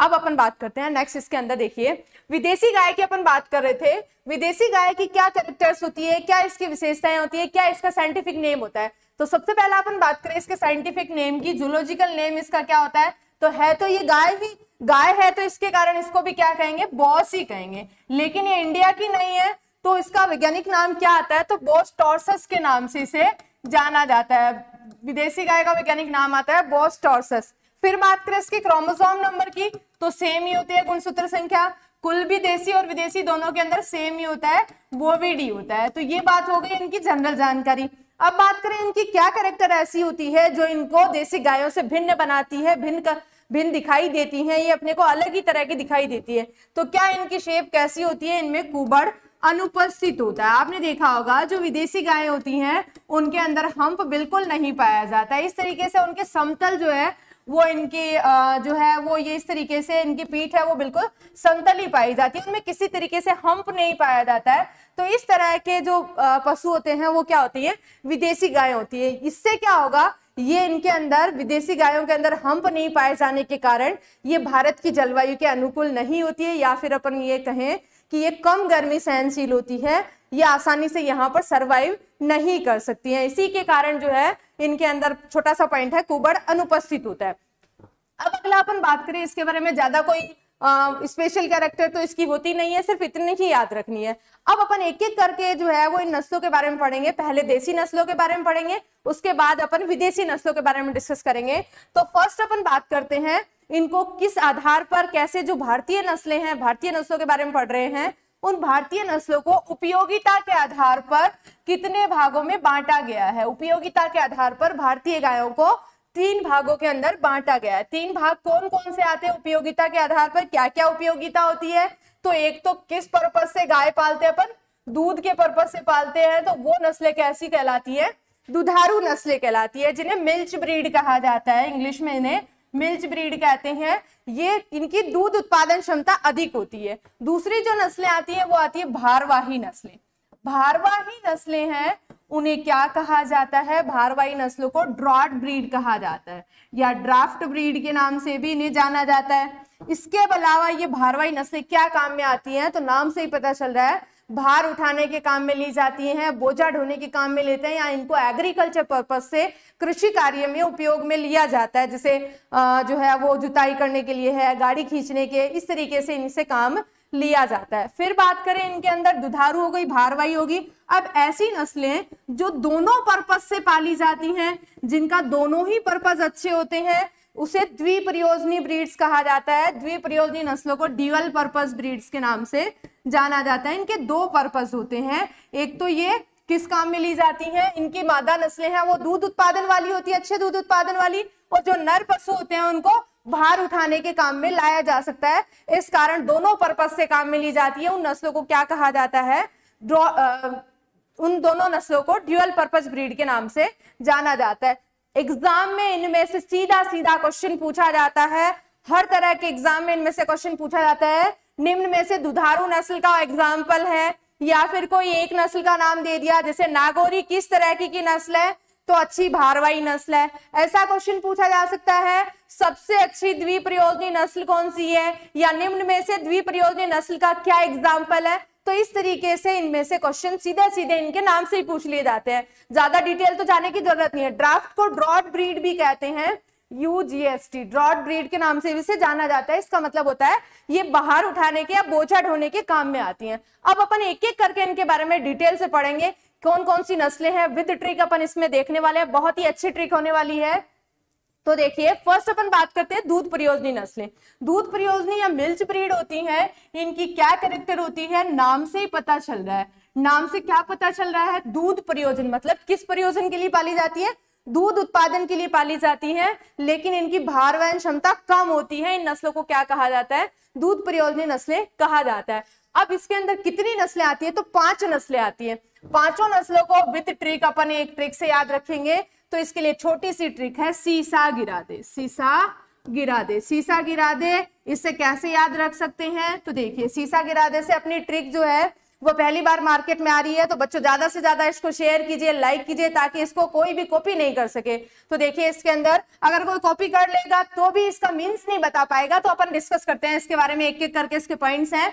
अब अपन बात करते हैं नेक्स्ट इसके अंदर देखिए विदेशी गाय की अपन बात कर रहे थे विदेशी गाय की क्या कैरेक्टर्स होती है क्या इसकी विशेषताएं होती है क्या इसका साइंटिफिक नेम होता है तो सबसे पहला अपन बात करें इसके साइंटिफिक नेम की जूलॉजिकल नेम इसका क्या होता है तो है तो ये गाय ही गाय है तो इसके कारण इसको भी क्या कहेंगे बॉस ही कहेंगे लेकिन ये इंडिया की नहीं है तो इसका वैज्ञानिक नाम क्या आता है तो बॉस टॉर्सस के नाम से इसे जाना जाता है विदेशी गाय का वैज्ञानिक नाम आता है बॉस टॉर्सस फिर बात करें इसके क्रोमोसोम नंबर की तो सेम ही होती है गुणसूत्र संख्या कुल भी देसी और विदेशी दोनों के अंदर सेम ही होता है वो भी डी होता है तो ये बात हो गई इनकी जनरल जानकारी अब बात करें इनकी क्या करेक्टर ऐसी होती है जो इनको देसी गायों से भिन्न बनाती है भिन्न कर, भिन्न दिखाई देती हैं ये अपने को अलग ही तरह की दिखाई देती है तो क्या इनकी शेप कैसी होती है इनमें कुबड़ अनुपस्थित होता है आपने देखा होगा जो विदेशी गायें होती हैं उनके अंदर हम्प बिल्कुल नहीं पाया जाता है इस तरीके से उनके समतल जो है वो इनकी जो है वो ये इस तरीके से इनकी पीठ है वो बिल्कुल संतली पाई जाती है उनमें किसी तरीके से हम्प नहीं पाया जाता है तो इस तरह के जो पशु होते हैं वो क्या होती है विदेशी गाय होती है इससे क्या होगा ये इनके अंदर विदेशी गायों के अंदर हम्प नहीं पाए जाने के कारण ये भारत की जलवायु के अनुकूल नहीं होती है या फिर अपन ये कहें कि ये कम गर्मी सहनशील होती है ये आसानी से यहाँ पर सर्वाइव नहीं कर सकती है इसी के कारण जो है इनके अंदर छोटा सा पॉइंट है कुबड़ अनुपस्थित होता है अब अगला अपन बात करें इसके बारे में ज्यादा कोई स्पेशल कैरेक्टर तो इसकी होती नहीं है सिर्फ इतनी ही याद रखनी है अब अपन एक एक करके जो है वो इन नस्लों के बारे में पढ़ेंगे पहले देसी नस्लों के बारे में पढ़ेंगे उसके बाद अपन विदेशी नस्लों के बारे में डिस्कस करेंगे तो फर्स्ट अपन बात करते हैं इनको किस आधार पर कैसे जो भारतीय नस्लें हैं भारतीय नस्लों के बारे में पढ़ रहे हैं उन भारतीय नस्लों को उपयोगिता के आधार पर कितने भागों में बांटा गया है उपयोगिता के आधार पर भारतीय गायों को तीन भागों के अंदर बांटा गया है तीन भाग कौन कौन से आते हैं उपयोगिता के आधार पर क्या क्या उपयोगिता होती है तो एक तो किस पर्पज से गाय पालते हैं अपन दूध के पर्पज से पालते हैं तो वो नस्लें कैसी कहलाती है दुधारू नस्लें कहलाती है जिन्हें मिल्च ब्रीड कहा जाता है इंग्लिश में इन्हें मिल्च ब्रीड कहते हैं ये इनकी दूध उत्पादन क्षमता अधिक होती है दूसरी जो नस्लें आती है वो आती है भारवाही नस्लें भारवाही नस्लें हैं उन्हें क्या कहा जाता है भारवाही नस्लों को ड्रॉट ब्रीड कहा जाता है या ड्राफ्ट ब्रीड के नाम से भी इन्हें जाना जाता है इसके अलावा ये भारवाही नस्लें क्या काम में आती हैं तो नाम से ही पता चल रहा है भार उठाने के काम में ली जाती हैं बोझा ढोने के काम में लेते हैं या इनको एग्रीकल्चर पर्पज से कृषि कार्य में उपयोग में लिया जाता है जैसे जो है वो जुताई करने के लिए है गाड़ी खींचने के इस तरीके से इनसे काम लिया जाता है फिर बात करें इनके अंदर दुधारू हो गई भारवाई होगी अब ऐसी नस्लें जो दोनों पर्पज से पाली जाती हैं जिनका दोनों ही पर्पज अच्छे होते हैं उसे द्विप्रयोजनी ब्रीड्स कहा जाता है द्विप्रयोजनी नस्लों को ड्यूअल पर्पस ब्रीड्स के नाम से जाना जाता है इनके दो पर्पस होते हैं एक तो ये किस काम में ली जाती हैं इनकी मादा नस्लें हैं वो दूध उत्पादन वाली होती है अच्छे दूध उत्पादन वाली और जो नर पशु होते हैं उनको भार उठाने के काम में लाया जा सकता है इस कारण दोनों पर्पज से काम में ली जाती है उन नस्लों को क्या कहा जाता है आ, उन दोनों नस्लों को ड्यूअल पर्पज ब्रीड के नाम से जाना जाता है एग्जाम में इनमें से सीधा सीधा क्वेश्चन पूछा जाता है हर तरह के एग्जाम में इनमें से क्वेश्चन पूछा जाता है निम्न में से दुधारू नस्ल का एग्जाम्पल है या फिर कोई एक नस्ल का नाम दे दिया जैसे नागोरी किस तरह की, की नस्ल है तो अच्छी भारवाई नस्ल है ऐसा क्वेश्चन पूछा जा सकता है सबसे अच्छी द्विप्रयोजनी नस्ल कौन सी है या निम्न में से द्विप्रयोजनी नस्ल का क्या एग्जाम्पल है तो इस तरीके से इनमें से क्वेश्चन सीधे सीधे इनके नाम से ही पूछ लिए जाते हैं ज्यादा डिटेल तो जाने की जरूरत नहीं है ड्राफ्ट को ड्रॉट ब्रीड भी कहते हैं यूजीएसटी ड्रॉट ब्रीड के नाम से भी जाना जाता है इसका मतलब होता है ये बाहर उठाने के या बोझा ढोने के काम में आती है अब अपन एक एक करके इनके बारे में डिटेल से पढ़ेंगे कौन कौन सी नस्लें हैं विद ट्रिक अपन इसमें देखने वाले हैं बहुत ही अच्छी ट्रिक होने वाली है तो देखिए फर्स्ट अपन बात करते हैं दूध प्रयोजनी नस्लें दूध प्रयोजनी या मिल्च ब्रीड होती है इनकी क्या करेक्टर होती है नाम से ही पता चल रहा है नाम से क्या पता चल रहा है दूध प्रयोजन मतलब किस प्रयोजन के लिए पाली जाती है दूध उत्पादन के लिए पाली जाती है लेकिन इनकी भार वहन क्षमता कम होती है इन नस्लों को क्या कहा जाता है दूध प्रयोजनी नस्लें कहा जाता है अब इसके अंदर कितनी नस्लें आती है तो पांच नस्लें आती है पांचों नस्लों को विथ ट्रिक अपन एक ट्रिक से याद रखेंगे तो इसके लिए छोटी सी ट्रिक है सीसा गिरा दे सीसा गिरा दे सीसा गिरा दे इससे कैसे याद रख सकते हैं तो देखिए सीसा गिरा दे से अपनी ट्रिक जो है वो पहली बार मार्केट में आ रही है तो बच्चों ज्यादा से ज्यादा इसको शेयर कीजिए लाइक कीजिए ताकि इसको कोई भी कॉपी नहीं कर सके तो देखिए इसके अंदर अगर कोई कॉपी कर लेगा तो भी इसका मीन्स नहीं बता पाएगा तो अपन डिस्कस करते हैं इसके बारे में एक एक करके इसके पॉइंट्स हैं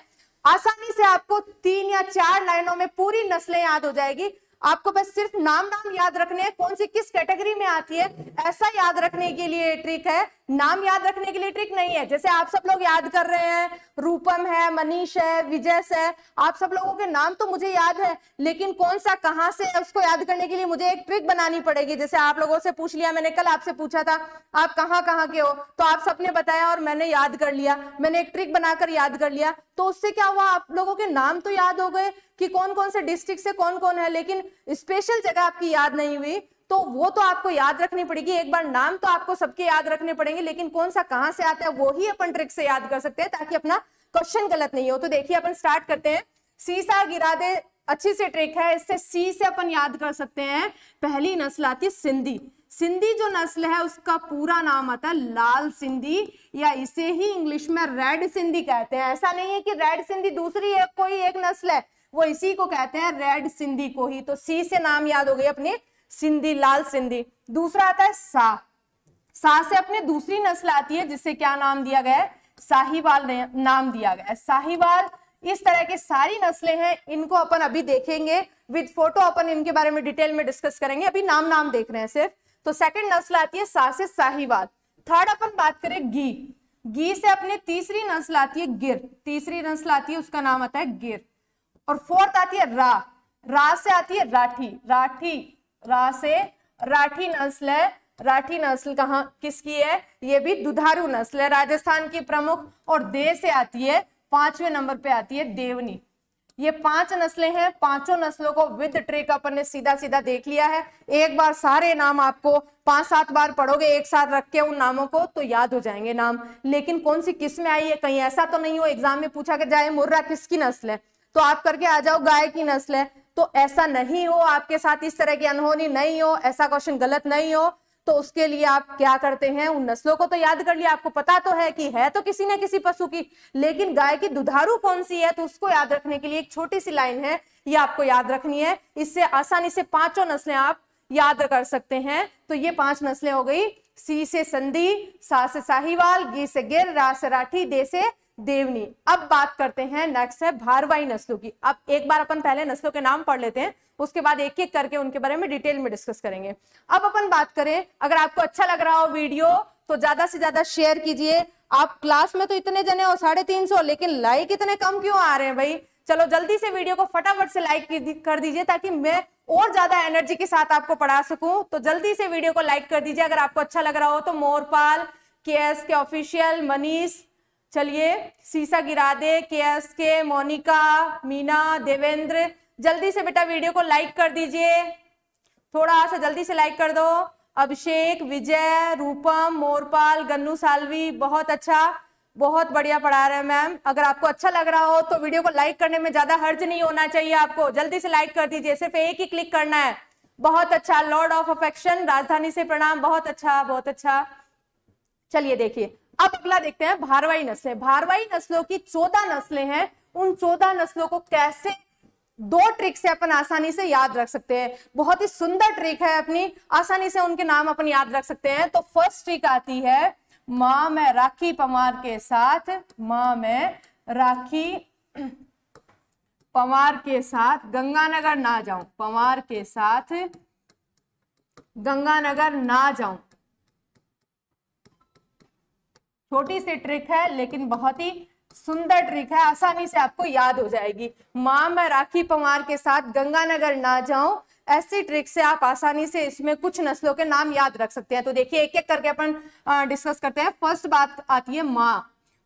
आसानी से आपको तीन या चार लाइनों में पूरी नस्लें याद हो जाएगी आपको बस सिर्फ नाम नाम याद रखने हैं कौन सी किस कैटेगरी में आती है ऐसा याद रखने के लिए ट्रिक है नाम याद रखने के लिए ट्रिक नहीं है जैसे आप सब लोग याद कर रहे हैं रूपम है मनीष है विजय है आप सब लोगों के नाम तो मुझे याद है लेकिन कौन सा कहां से है उसको याद करने के लिए मुझे एक ट्रिक बनानी पड़ेगी जैसे आप लोगों से पूछ लिया मैंने कल आपसे पूछा था आप कहाँ कहाँ के हो तो आप सबने बताया और मैंने याद कर लिया मैंने एक ट्रिक बनाकर याद कर लिया तो उससे क्या हुआ आप लोगों के नाम तो याद हो गए कि कौन कौन से डिस्ट्रिक्ट से कौन कौन है लेकिन स्पेशल जगह आपकी याद नहीं हुई तो वो तो आपको याद रखनी पड़ेगी एक बार नाम तो आपको सबके याद रखने पड़ेंगे लेकिन कौन सा कहां से आता है वो ही अपन ट्रिक से याद कर सकते हैं ताकि अपना क्वेश्चन गलत नहीं हो तो देखिए अपन स्टार्ट करते हैं सीसा गिरा दे अच्छी से ट्रिक है इससे सी से अपन याद कर सकते हैं पहली नस्ल आती है सिंधी सिंधी जो नस्ल है उसका पूरा नाम आता है लाल सिंधी या इसे ही इंग्लिश में रेड सिंधी कहते हैं ऐसा नहीं है कि रेड सिंधी दूसरी है कोई एक नस्ल है वो इसी को कहते हैं रेड सिंधी को ही तो सी से नाम याद हो गई अपने सिंधी लाल सिंधी दूसरा आता है सा सा से अपने दूसरी नस्ल आती है जिससे क्या नाम दिया गया है साहिवाल नाम दिया गया है साहिवाल इस तरह की सारी नस्लें हैं इनको अपन अभी देखेंगे विद फोटो अपन इनके बारे में डिटेल में डिस्कस करेंगे अभी नाम नाम देख रहे हैं सिर्फ तो सेकंड नस्ल आती है सा से साहिवाल थर्ड अपन बात करें गी गी से अपने तीसरी नस्ल आती है गिर तीसरी नस्ल आती है उसका नाम आता है गिर और फोर्थ आती है रा रा से आती है राठी राठी रासे राठी नस्ल है राठी नस्ल कहा किसकी है ये भी दुधारू नस्ल है राजस्थान की प्रमुख और दे से आती है पांचवें नंबर पे आती है देवनी ये पांच नस्लें हैं पांचों नस्लों को विद ट्रेक अपन ने सीधा सीधा देख लिया है एक बार सारे नाम आपको पांच सात बार पढ़ोगे एक साथ रख के उन नामों को तो याद हो जाएंगे नाम लेकिन कौन सी किस में आई है कहीं ऐसा तो नहीं हो एग्जाम में पूछा जाए मुर्रा किसकी नस्ल है तो आप करके आ जाओ गाय की नस्ल है तो ऐसा नहीं हो आपके साथ इस तरह की अनहोनी नहीं हो ऐसा क्वेश्चन गलत नहीं हो तो उसके लिए आप क्या करते हैं उन नस्लों को तो याद कर लिया आपको पता तो है कि है तो किसी ना किसी पशु की लेकिन गाय की दुधारू कौन सी है तो उसको याद रखने के लिए एक छोटी सी लाइन है ये आपको याद रखनी है इससे आसानी से पांचों नस्लें आप याद कर सकते हैं तो ये पांच नस्लें हो गई सी से संधि सा से साहिवाल गी से गिर रा से राठी दे से देवनी अब बात करते हैं नेक्स्ट है भारवाई नस्लों की अब एक बार अपन पहले नस्लों के नाम पढ़ लेते हैं उसके बाद एक एक करके उनके बारे में डिटेल में डिस्कस करेंगे अब अपन बात करें अगर आपको अच्छा लग रहा हो वीडियो तो ज्यादा से ज्यादा शेयर कीजिए आप क्लास में तो इतने जने हो साढ़े तीन सौ लेकिन लाइक इतने कम क्यों आ रहे हैं भाई चलो जल्दी से वीडियो को फटाफट से लाइक कर दीजिए ताकि मैं और ज्यादा एनर्जी के साथ आपको पढ़ा सकूं तो जल्दी से वीडियो को लाइक कर दीजिए अगर आपको अच्छा लग रहा हो तो मोरपाल के एस के ऑफिशियल मनीष चलिए सीसा गिरा दे के एस के मोनिका मीना देवेंद्र जल्दी से बेटा वीडियो को लाइक कर दीजिए थोड़ा सा जल्दी से लाइक कर दो अभिषेक विजय रूपम मोरपाल गन्नू सालवी बहुत अच्छा बहुत बढ़िया पढ़ा रहे हैं मैम अगर आपको अच्छा लग रहा हो तो वीडियो को लाइक करने में ज्यादा हर्ज नहीं होना चाहिए आपको जल्दी से लाइक कर दीजिए सिर्फ एक ही क्लिक करना है बहुत अच्छा लॉर्ड ऑफ अफेक्शन राजधानी से प्रणाम बहुत अच्छा बहुत अच्छा चलिए देखिए अब अगला देखते हैं भारवाई नस्लें भारवाई नस्लों की चौदह नस्लें हैं उन चौदह नस्लों को कैसे दो ट्रिक से अपन आसानी से याद रख सकते हैं बहुत ही सुंदर ट्रिक है अपनी आसानी से उनके नाम अपन याद रख सकते हैं तो फर्स्ट ट्रिक आती है माँ मैं राखी पवार के साथ माँ मैं राखी पवार के साथ गंगानगर ना जाऊं पवार के साथ गंगानगर ना जाऊं छोटी सी ट्रिक है लेकिन बहुत ही सुंदर ट्रिक है आसानी से आपको याद हो जाएगी माँ मैं राखी पंवार के साथ गंगानगर ना जाऊं ऐसी ट्रिक से आप आसानी से इसमें कुछ नस्लों के नाम याद रख सकते हैं तो देखिए एक एक करके अपन डिस्कस करते हैं फर्स्ट बात आती है माँ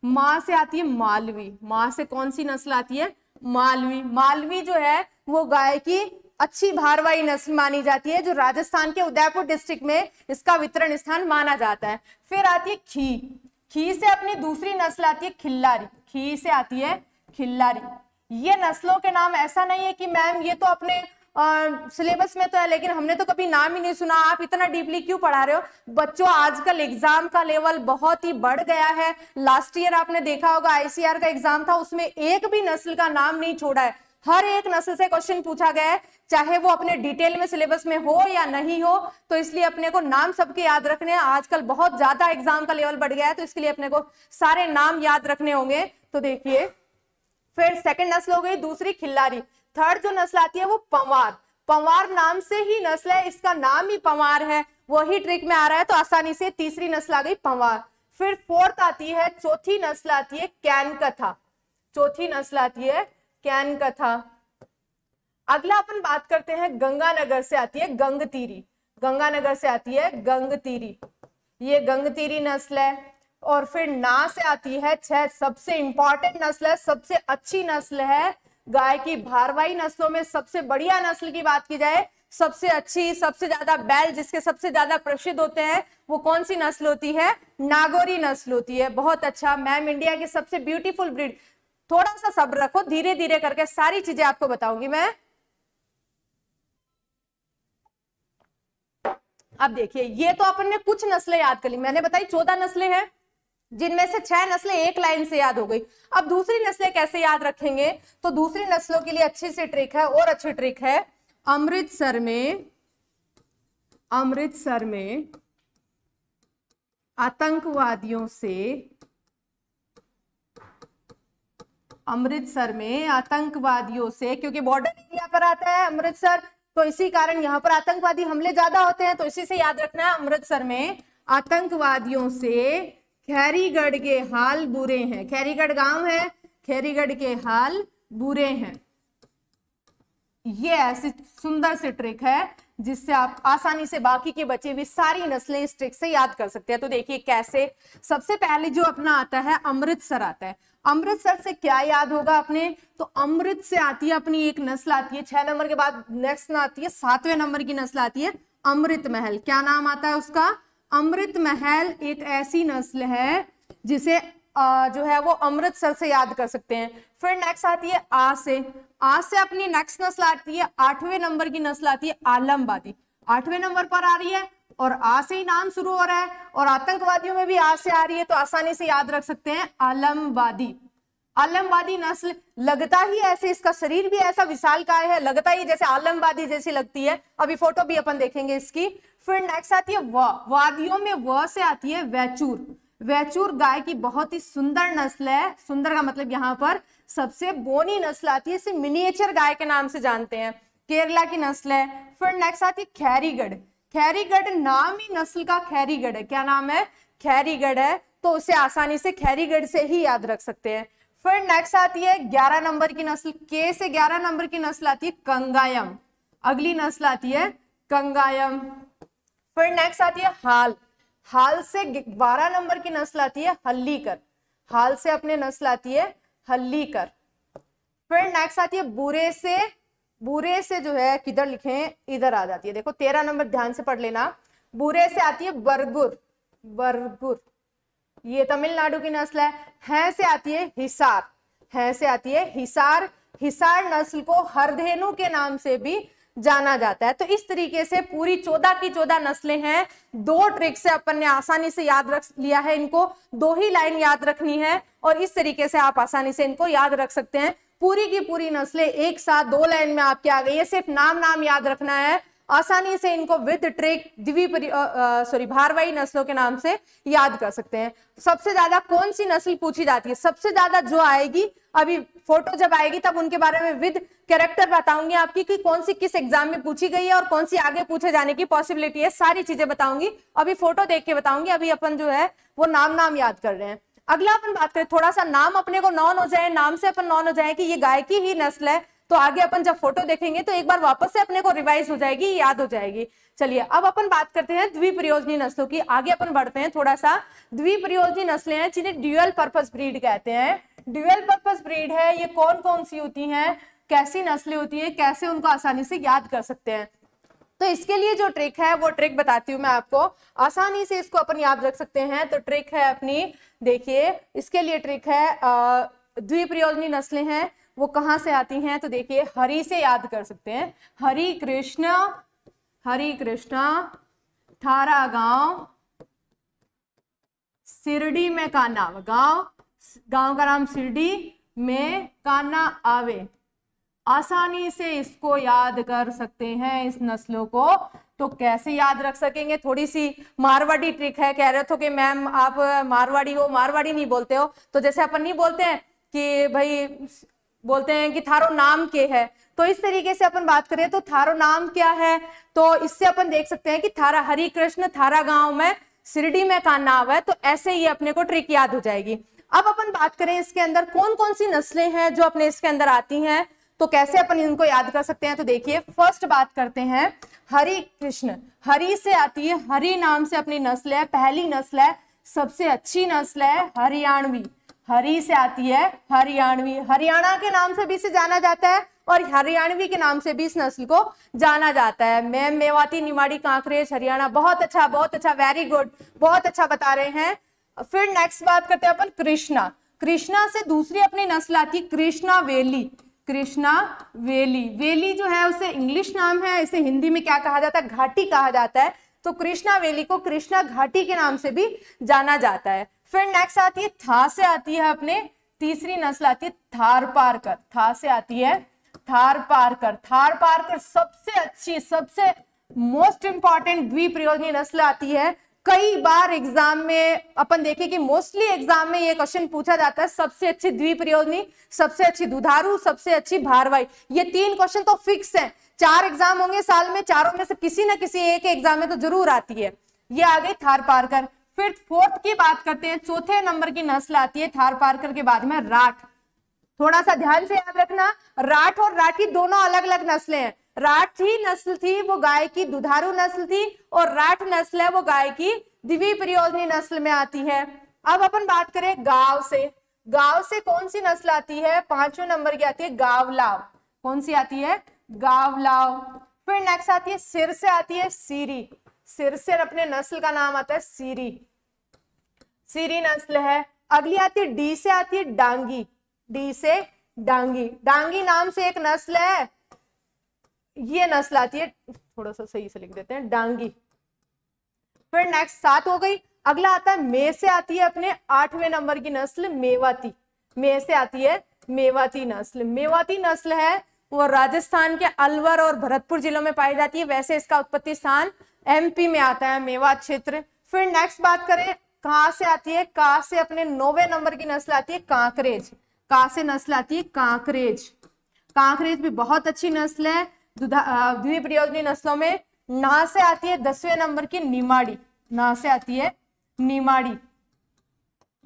माँ से आती है मालवी माँ से कौन सी नस्ल आती है मालवी मालवी जो है वो गाय की अच्छी भारवाई नस्ल मानी जाती है जो राजस्थान के उदयपुर डिस्ट्रिक्ट में इसका वितरण स्थान माना जाता है फिर आती है खी खी से अपनी दूसरी नस्ल आती है खिल्लारी खी से आती है खिल्लारी ये नस्लों के नाम ऐसा नहीं है कि मैम ये तो अपने सिलेबस में तो है लेकिन हमने तो कभी नाम ही नहीं सुना आप इतना डीपली क्यों पढ़ा रहे हो बच्चों आजकल एग्जाम का लेवल बहुत ही बढ़ गया है लास्ट ईयर आपने देखा होगा आईसीआर का एग्जाम था उसमें एक भी नस्ल का नाम नहीं छोड़ा है हर एक नस्ल से क्वेश्चन पूछा गया है चाहे वो अपने डिटेल में सिलेबस में हो या नहीं हो तो इसलिए अपने को नाम सबके याद रखने हैं आजकल बहुत ज्यादा एग्जाम का लेवल बढ़ गया है तो इसके लिए अपने को सारे नाम याद रखने होंगे तो देखिए फिर सेकंड नस्ल हो गई दूसरी खिल्लारी थर्ड जो नस्ल आती है वो पंवार पंवार नाम से ही नस्ल है इसका नाम ही पंवार है वही ट्रिक में आ रहा है तो आसानी से तीसरी नस्ल आ गई पंवार फिर फोर्थ आती है चौथी नस्ल आती है कैन कथा चौथी नस्ल आती है कैन कथा अगला अपन बात करते हैं गंगानगर से आती है गंगतीरी गंगानगर से आती है गंगतीरी ये गंगतीरी नस्ल है और फिर ना से आती है छह सबसे इंपॉर्टेंट नस्ल है सबसे अच्छी नस्ल है गाय की भारवाई नस्लों में सबसे बढ़िया नस्ल की बात की जाए सबसे अच्छी सबसे ज्यादा बैल जिसके सबसे ज्यादा प्रसिद्ध होते हैं वो कौन सी नस्ल होती है नागौरी नस्ल होती है बहुत अच्छा मैम इंडिया की सबसे ब्यूटीफुल ब्रीड थोड़ा सा सब्र रखो धीरे धीरे करके सारी चीजें आपको बताऊंगी मैं अब देखिए ये तो अपन ने कुछ नस्लें याद कर ली मैंने बताई चौदह नस्लें हैं जिनमें से छह नस्लें एक लाइन से याद हो गई अब दूसरी नस्लें कैसे याद रखेंगे तो दूसरी नस्लों के लिए अच्छी सी ट्रिक है और अच्छी ट्रिक है अमृतसर में अमृतसर में आतंकवादियों से अमृतसर में आतंकवादियों से क्योंकि बॉर्डर एरिया पर आता है अमृतसर तो इसी कारण यहाँ पर आतंकवादी हमले ज्यादा होते हैं तो इसी से याद रखना है अमृतसर में आतंकवादियों से खैरीगढ़ के हाल बुरे हैं खैरीगढ़ गांव है खैरीगढ़ के हाल बुरे हैं ये ऐसी सुंदर सी ट्रिक है जिससे आप आसानी से बाकी के बचे हुए सारी नस्लें इस ट्रिक से याद कर सकते हैं तो देखिए कैसे सबसे पहले जो अपना आता है अमृतसर आता है अमृतसर से क्या याद होगा अपने तो अमृत से आती है अपनी एक नस्ल आती है छह नंबर के बाद नेक्स्ट आती है सातवें नंबर की नस्ल आती है अमृत महल क्या नाम आता है उसका अमृत महल एक ऐसी नस्ल है जिसे जो है वो अमृतसर से याद कर सकते हैं फिर नेक्स्ट आती है आ से आ से अपनी नेक्स्ट नस्ल आती है आठवें नंबर की नस्ल आती है आलमबादी आठवें नंबर पर आ रही है और आ से ही नाम शुरू हो रहा है और आतंकवादियों में भी आ से आ रही है तो आसानी से याद रख सकते हैं आलमबादी आलमबादी नस्ल लगता ही ऐसे इसका शरीर भी ऐसा विशाल का है लगता ही जैसे आलमबादी जैसी लगती है अभी फोटो भी अपन देखेंगे इसकी फिर नेक्स्ट आती है व वादियों में व से आती है वैचूर वैचूर गाय की बहुत ही सुंदर नस्ल है सुंदर का मतलब यहाँ पर सबसे बोनी नस्ल आती है इसे मिनिएचर गाय के नाम से जानते हैं केरला की नस्ल है फिर नेक्स्ट आती है खैरीगढ़ खैरीगढ़ नाम ही नस्ल का खैरीगढ़ है क्या नाम है खैरीगढ़ है तो उसे आसानी से खैरीगढ़ से ही याद रख सकते हैं फिर नेक्स्ट आती है ग्यारह नंबर की नस्ल के से ग्यारह नंबर की नस्ल आती है कंगायम अगली नस्ल आती है कंगायम फिर नेक्स्ट आती है हाल हाल से बारह नंबर की नस्ल आती है हल्ली कर हाल से अपने नस्ल आती है हल्ली कर फिर नेक्स्ट आती है बुरे से बुरे से जो है किधर लिखे इधर आ जाती है देखो तेरह नंबर ध्यान से पढ़ लेना बुरे से आती है बरगुर बरगुर ये तमिलनाडु की नस्ल है हैं से आती है हिसार हैं से आती है हिसार हिसार नस्ल को हरधेनु के नाम से भी जाना जाता है तो इस तरीके से पूरी चौदह की चौदह नस्लें हैं दो ट्रिक से अपन ने आसानी से याद रख लिया है इनको दो ही लाइन याद रखनी है और इस तरीके से आप आसानी से इनको याद रख सकते हैं पूरी की पूरी नस्लें एक साथ दो लाइन में आपके आ गई है सिर्फ नाम नाम याद रखना है आसानी से इनको विद ट्रिक द्वीप सॉरी भारवाई नस्लों के नाम से याद कर सकते हैं सबसे ज्यादा कौन सी नस्ल पूछी जाती है सबसे ज्यादा जो आएगी अभी फोटो जब आएगी तब उनके बारे में विद कैरेक्टर बताऊंगी आपकी कि कौन सी किस एग्जाम में पूछी गई है और कौन सी आगे पूछे जाने की पॉसिबिलिटी है सारी चीजें बताऊंगी अभी फोटो देख के बताऊंगी अभी अपन जो है वो नाम नाम याद कर रहे हैं अगला अपन बात करें थोड़ा सा नाम अपने को नॉन हो जाए नाम से अपन नॉन हो जाए कि ये गाय की ही नस्ल है तो आगे अपन जब फोटो देखेंगे तो एक बार वापस से अपने को रिवाइज हो जाएगी याद हो जाएगी चलिए अब अपन बात करते हैं द्विप्रयोजनी नस्लों की आगे अपन बढ़ते हैं थोड़ा सा द्विप्रयोजनी नस्लें हैं जिन्हें ड्यूएल पर्पज ब्रीड कहते हैं ड्यूएल पर्पज ब्रीड है ये कौन कौन सी होती है कैसी नस्लें होती है कैसे उनको आसानी से याद कर सकते हैं तो इसके लिए जो ट्रिक है वो ट्रिक बताती हूँ मैं आपको आसानी से इसको अपन याद रख सकते हैं तो ट्रिक है अपनी देखिए इसके लिए ट्रिक है द्विप्रयोजनी नस्लें हैं वो कहाँ से आती हैं तो देखिए हरि से याद कर सकते हैं हरि कृष्ण हरि कृष्णा थारा गांव सिरडी में काना गांव गांव का नाम सिरडी में काना आवे आसानी से इसको याद कर सकते हैं इस नस्लों को तो कैसे याद रख सकेंगे थोड़ी सी मारवाड़ी ट्रिक है कह रहे थे कि मैम आप मारवाड़ी हो मारवाड़ी नहीं बोलते हो तो जैसे अपन नहीं बोलते हैं कि भाई बोलते हैं कि थारो नाम के है तो इस तरीके से अपन बात करें तो थारो नाम क्या है तो इससे अपन देख सकते हैं कि थारा हरि कृष्ण थारा गांव में सिरडी में का नाम है तो ऐसे ही अपने को ट्रिक याद हो जाएगी अब अपन बात करें इसके अंदर कौन कौन सी नस्लें हैं जो अपने इसके अंदर आती हैं तो कैसे अपन इनको याद कर सकते हैं तो देखिए फर्स्ट बात करते हैं हरि कृष्ण हरी से आती है हरी नाम से अपनी नस्ल है पहली नस्ल है सबसे अच्छी नस्ल है हरियाणवी हरी से आती है हरियाणवी हरियाणा के नाम से भी इसे जाना जाता है और हरियाणवी के नाम से भी इस नस्ल को जाना जाता है मैम मेवाती निवाड़ी कांकरेज हरियाणा बहुत अच्छा बहुत अच्छा वेरी गुड बहुत अच्छा बता रहे हैं फिर नेक्स्ट बात करते हैं अपन कृष्णा कृष्णा से दूसरी अपनी नस्ल आती कृष्णा वेली कृष्णा वेली वेली जो है उसे इंग्लिश नाम है इसे हिंदी में क्या कहा जाता है घाटी कहा जाता है तो कृष्णा वेली को कृष्णा घाटी के नाम से भी जाना जाता है फिर नेक्स्ट आती है था से आती है अपने तीसरी नस्ल आती है थार पारकर था से आती है थार पारकर थार पारकर सबसे अच्छी सबसे मोस्ट इंपॉर्टेंट द्विप्रयोजनी नस्ल आती है कई बार एग्जाम में अपन देखे कि मोस्टली एग्जाम में ये क्वेश्चन पूछा जाता है सबसे अच्छी द्विप्रयोजनी सबसे अच्छी दुधारू सबसे अच्छी भारवाई ये तीन क्वेश्चन तो फिक्स है चार एग्जाम होंगे साल में चारों में से किसी ना किसी एक एग्जाम में तो जरूर आती है ये आ गई थार पारकर फिर फोर्थ की बात करते हैं चौथे नंबर की नस्ल आती है थार पारकर के बाद में राठ थोड़ा सा ध्यान से याद रखना राठ और राठी दोनों अलग अलग नस्लें हैं राठ ही नस्ल थी वो गाय की दुधारू नस्ल थी और राठ नस्ल है वो गाय की दिवी प्रियोजनी नस्ल में आती है अब अपन बात करें गांव से गांव से कौन सी नस्ल आती है पांचवे नंबर की आती है गावलाव कौन सी आती है गावलाव फिर नेक्स्ट आती है सिर से आती है सीरी सिर से अपने नस्ल का नाम आता है सीरी सीरी नस्ल है अगली आती है डी से आती है डांगी डी से डांगी डांगी नाम से एक नस्ल है ये नस्ल आती है थोड़ा सा सही से लिख देते हैं डांगी फिर नेक्स्ट सात हो गई अगला आता है मे से आती है अपने आठवें नंबर की नस्ल मेवाती मे से आती है मेवाती नस्ल मेवाती नस्ल है वो राजस्थान के अलवर और भरतपुर जिलों में पाई जाती है वैसे इसका उत्पत्ति स्थान एमपी में आता है मेवात क्षेत्र फिर नेक्स्ट बात करें कहां से आती है कहा से अपने नौवे नंबर की नस्ल आती है कांकरेज कहा से नस्ल आती है कांकरेज कांकरेज भी बहुत अच्छी नस्ल है द्वीप प्रयोजनी नस्लों में ना से आती है दसवें नंबर की निमाड़ी ना से आती है निमाड़ी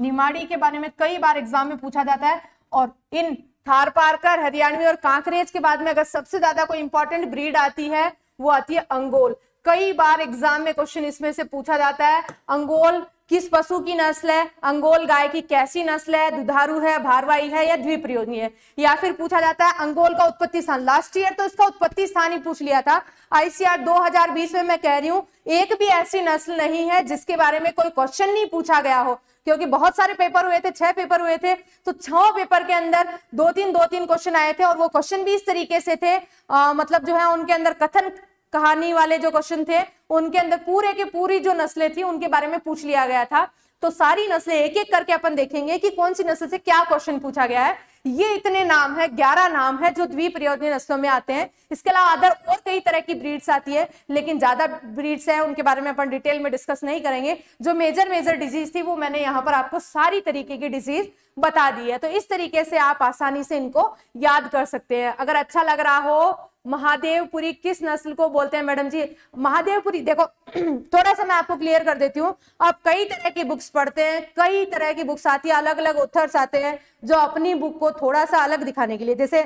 निमाड़ी के बारे में कई बार एग्जाम में पूछा जाता है और इन थार पारकर हरियाणवी और कांकरेज के बाद में अगर सबसे ज्यादा कोई इंपॉर्टेंट ब्रीड आती है वो आती है अंगोल कई बार एग्जाम में क्वेश्चन इसमें से पूछा जाता है अंगोल किस पशु की नस्ल है अंगोल गाय की कैसी नस्ल है दुधारू है भारवाई है या द्विप्रयोगी है या फिर पूछा जाता है अंगोल का उत्पत्ति स्थान लास्ट ईयर तो इसका उत्पत्ति स्थान ही पूछ लिया था आईसीआर 2020 में मैं कह रही हूं एक भी ऐसी नस्ल नहीं है जिसके बारे में कोई क्वेश्चन नहीं पूछा गया हो क्योंकि बहुत सारे पेपर हुए थे छह पेपर हुए थे तो छो पेपर के अंदर दो तीन दो तीन क्वेश्चन आए थे और वो क्वेश्चन भी इस तरीके से थे आ, मतलब जो है उनके अंदर कथन कहानी वाले जो क्वेश्चन थे उनके अंदर पूरे के पूरी जो नस्लें थी उनके बारे में पूछ लिया गया था तो सारी नस्लें एक एक करके अपन देखेंगे कि कौन सी नस्ल से क्या क्वेश्चन पूछा गया है ये इतने नाम है ग्यारह नाम है जो द्वीप नस्लों में आते हैं इसके अलावा अदर और कई तरह की ब्रीड्स आती है लेकिन ज्यादा ब्रीड्स हैं उनके बारे में अपन डिटेल में डिस्कस नहीं करेंगे जो मेजर मेजर डिजीज थी वो मैंने यहाँ पर आपको सारी तरीके की डिजीज बता दी है तो इस तरीके से आप आसानी से इनको याद कर सकते हैं अगर अच्छा लग रहा हो महादेवपुरी किस नस्ल को बोलते हैं मैडम जी महादेवपुरी देखो थोड़ा सा मैं आपको क्लियर कर देती हूँ आप कई तरह की बुक्स पढ़ते हैं कई तरह की बुक्स आती है अलग अलग ऑथर्स आते हैं जो अपनी बुक को थोड़ा सा अलग दिखाने के लिए जैसे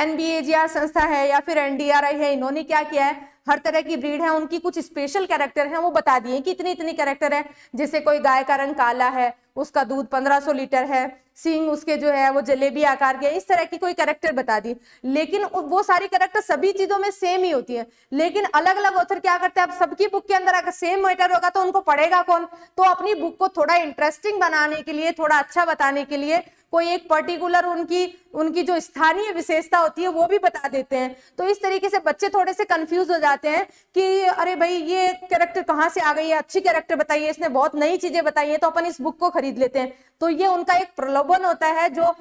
एनबीएजीआर संस्था है या फिर एनडीआरआई है इन्होंने क्या किया है हर तरह की ब्रीड है उनकी कुछ स्पेशल कैरेक्टर है वो बता दिए कि इतनी इतनी कैरेक्टर है जैसे कोई गाय का रंग काला है उसका दूध 1500 लीटर है सिंग उसके जो है वो जलेबी आकार के इस तरह की कोई कैरेक्टर बता दी लेकिन वो सारी कैरेक्टर सभी चीजों में सेम ही होती है लेकिन अलग अलग ऑथर क्या करते हैं अब सबकी बुक के अंदर अगर सेम मैटर होगा तो उनको पढ़ेगा कौन तो अपनी बुक को थोड़ा इंटरेस्टिंग बनाने के लिए थोड़ा अच्छा बताने के लिए कोई एक पर्टिकुलर उनकी उनकी जो स्थानीय विशेषता होती है वो भी बता देते हैं तो इस तरीके से बच्चे थोड़े से कंफ्यूज हो जाते हैं कि अरे भाई ये कैरेक्टर कहाँ से आ गई है अच्छी कैरेक्टर बताइए इसने बहुत नई चीजें बताई है तो अपन इस बुक को खरीद लेते हैं तो ये उनका एक प्रलोभन होता है जो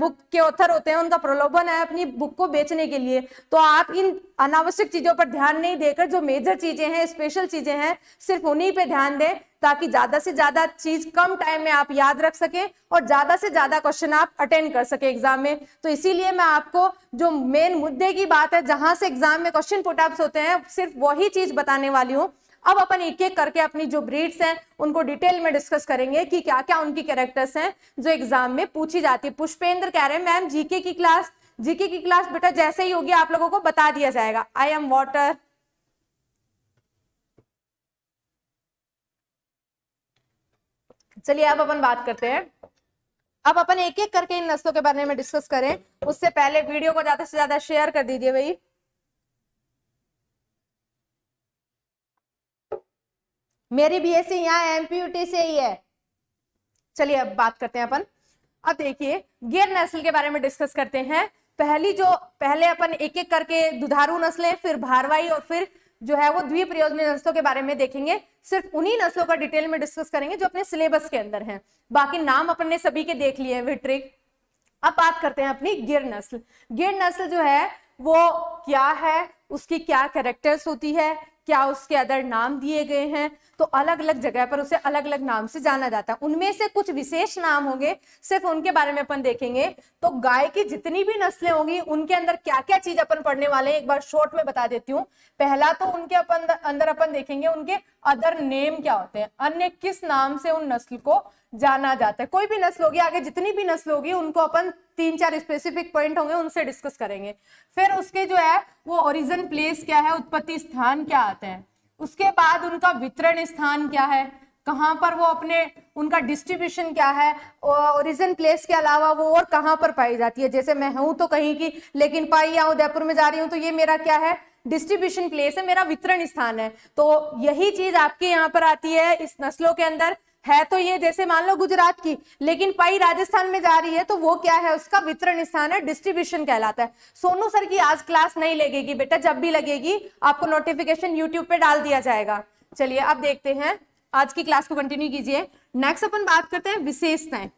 बुक के ऑथर होते हैं उनका प्रलोभन है अपनी बुक को बेचने के लिए तो आप इन अनावश्यक चीजों पर ध्यान नहीं देकर जो मेजर चीजें हैं स्पेशल चीजें हैं सिर्फ उन्हीं पर ध्यान दें ताकि ज्यादा से ज्यादा चीज कम टाइम में आप याद रख सके और ज्यादा से ज्यादा क्वेश्चन आप अटेंड कर सके एग्जाम में तो इसीलिए मैं आपको जो मेन मुद्दे की बात है जहां से एग्जाम में क्वेश्चन पुटअप्स होते हैं सिर्फ वही चीज बताने वाली हूँ अब अपन एक एक करके अपनी जो ब्रीड्स हैं उनको डिटेल में डिस्कस करेंगे कि क्या क्या उनकी कैरेक्टर्स हैं जो एग्जाम में पूछी जाती है पुष्पेंद्र कह रहे हैं मैम जीके की क्लास जीके की क्लास बेटा जैसे ही होगी आप लोगों को बता दिया जाएगा आई एम वॉटर चलिए अब अपन बात करते हैं अब अपन एक एक करके इन नस्लों के बारे में डिस्कस करें उससे पहले वीडियो को ज्यादा से ज्यादा शेयर कर दीजिए भाई मेरी बीएससी यहाँ एमपीयूटी से ही है चलिए अब बात करते हैं अपन अब देखिए गिर नस्ल के बारे में डिस्कस करते हैं पहली जो पहले अपन एक एक करके दुधारू नस्लें फिर भारवाई और फिर जो है वो द्विप्रयोजनी नस्लों के बारे में देखेंगे सिर्फ उन्हीं नस्लों का डिटेल में डिस्कस करेंगे जो अपने सिलेबस के अंदर हैं बाकी नाम अपने सभी के देख लिए विट्रिक अब बात करते हैं अपनी गिर नस्ल गिर नस्ल जो है वो क्या है उसकी क्या कैरेक्टर्स होती है क्या उसके अदर नाम दिए गए हैं तो अलग अलग जगह पर उसे अलग अलग नाम से जाना जाता है उनमें से कुछ विशेष नाम होंगे सिर्फ उनके बारे में अपन देखेंगे तो गाय की जितनी भी नस्लें होंगी उनके अंदर क्या क्या चीज अपन पढ़ने वाले हैं एक बार शॉर्ट में बता देती हूँ पहला तो उनके अपन अंदर अपन देखेंगे उनके अदर नेम क्या होते हैं अन्य किस नाम से उन नस्ल को जाना जाता है कोई भी नस्ल होगी आगे जितनी भी नस्ल होगी उनको अपन तीन चार स्पेसिफिक पॉइंट होंगे उनसे डिस्कस करेंगे फिर उसके जो है वो ओरिजिन प्लेस क्या है उत्पत्ति स्थान क्या आते हैं उसके बाद उनका वितरण स्थान क्या है कहाँ पर वो अपने उनका डिस्ट्रीब्यूशन क्या है ओरिजिन प्लेस के अलावा वो और कहाँ पर पाई जाती है जैसे मैं हूँ तो कहीं की लेकिन पाई या उदयपुर में जा रही हूँ तो ये मेरा क्या है डिस्ट्रीब्यूशन प्लेस है मेरा वितरण स्थान है तो यही चीज आपके यहाँ पर आती है इस नस्लों के अंदर है तो ये जैसे मान लो गुजरात की लेकिन पाई राजस्थान में जा रही है तो वो क्या है उसका वितरण स्थान है डिस्ट्रीब्यूशन कहलाता है सोनू सर की आज क्लास नहीं लगेगी बेटा जब भी लगेगी आपको नोटिफिकेशन यूट्यूब पे डाल दिया जाएगा चलिए अब देखते हैं आज की क्लास को कंटिन्यू कीजिए नेक्स्ट अपन बात करते हैं विशेषताएं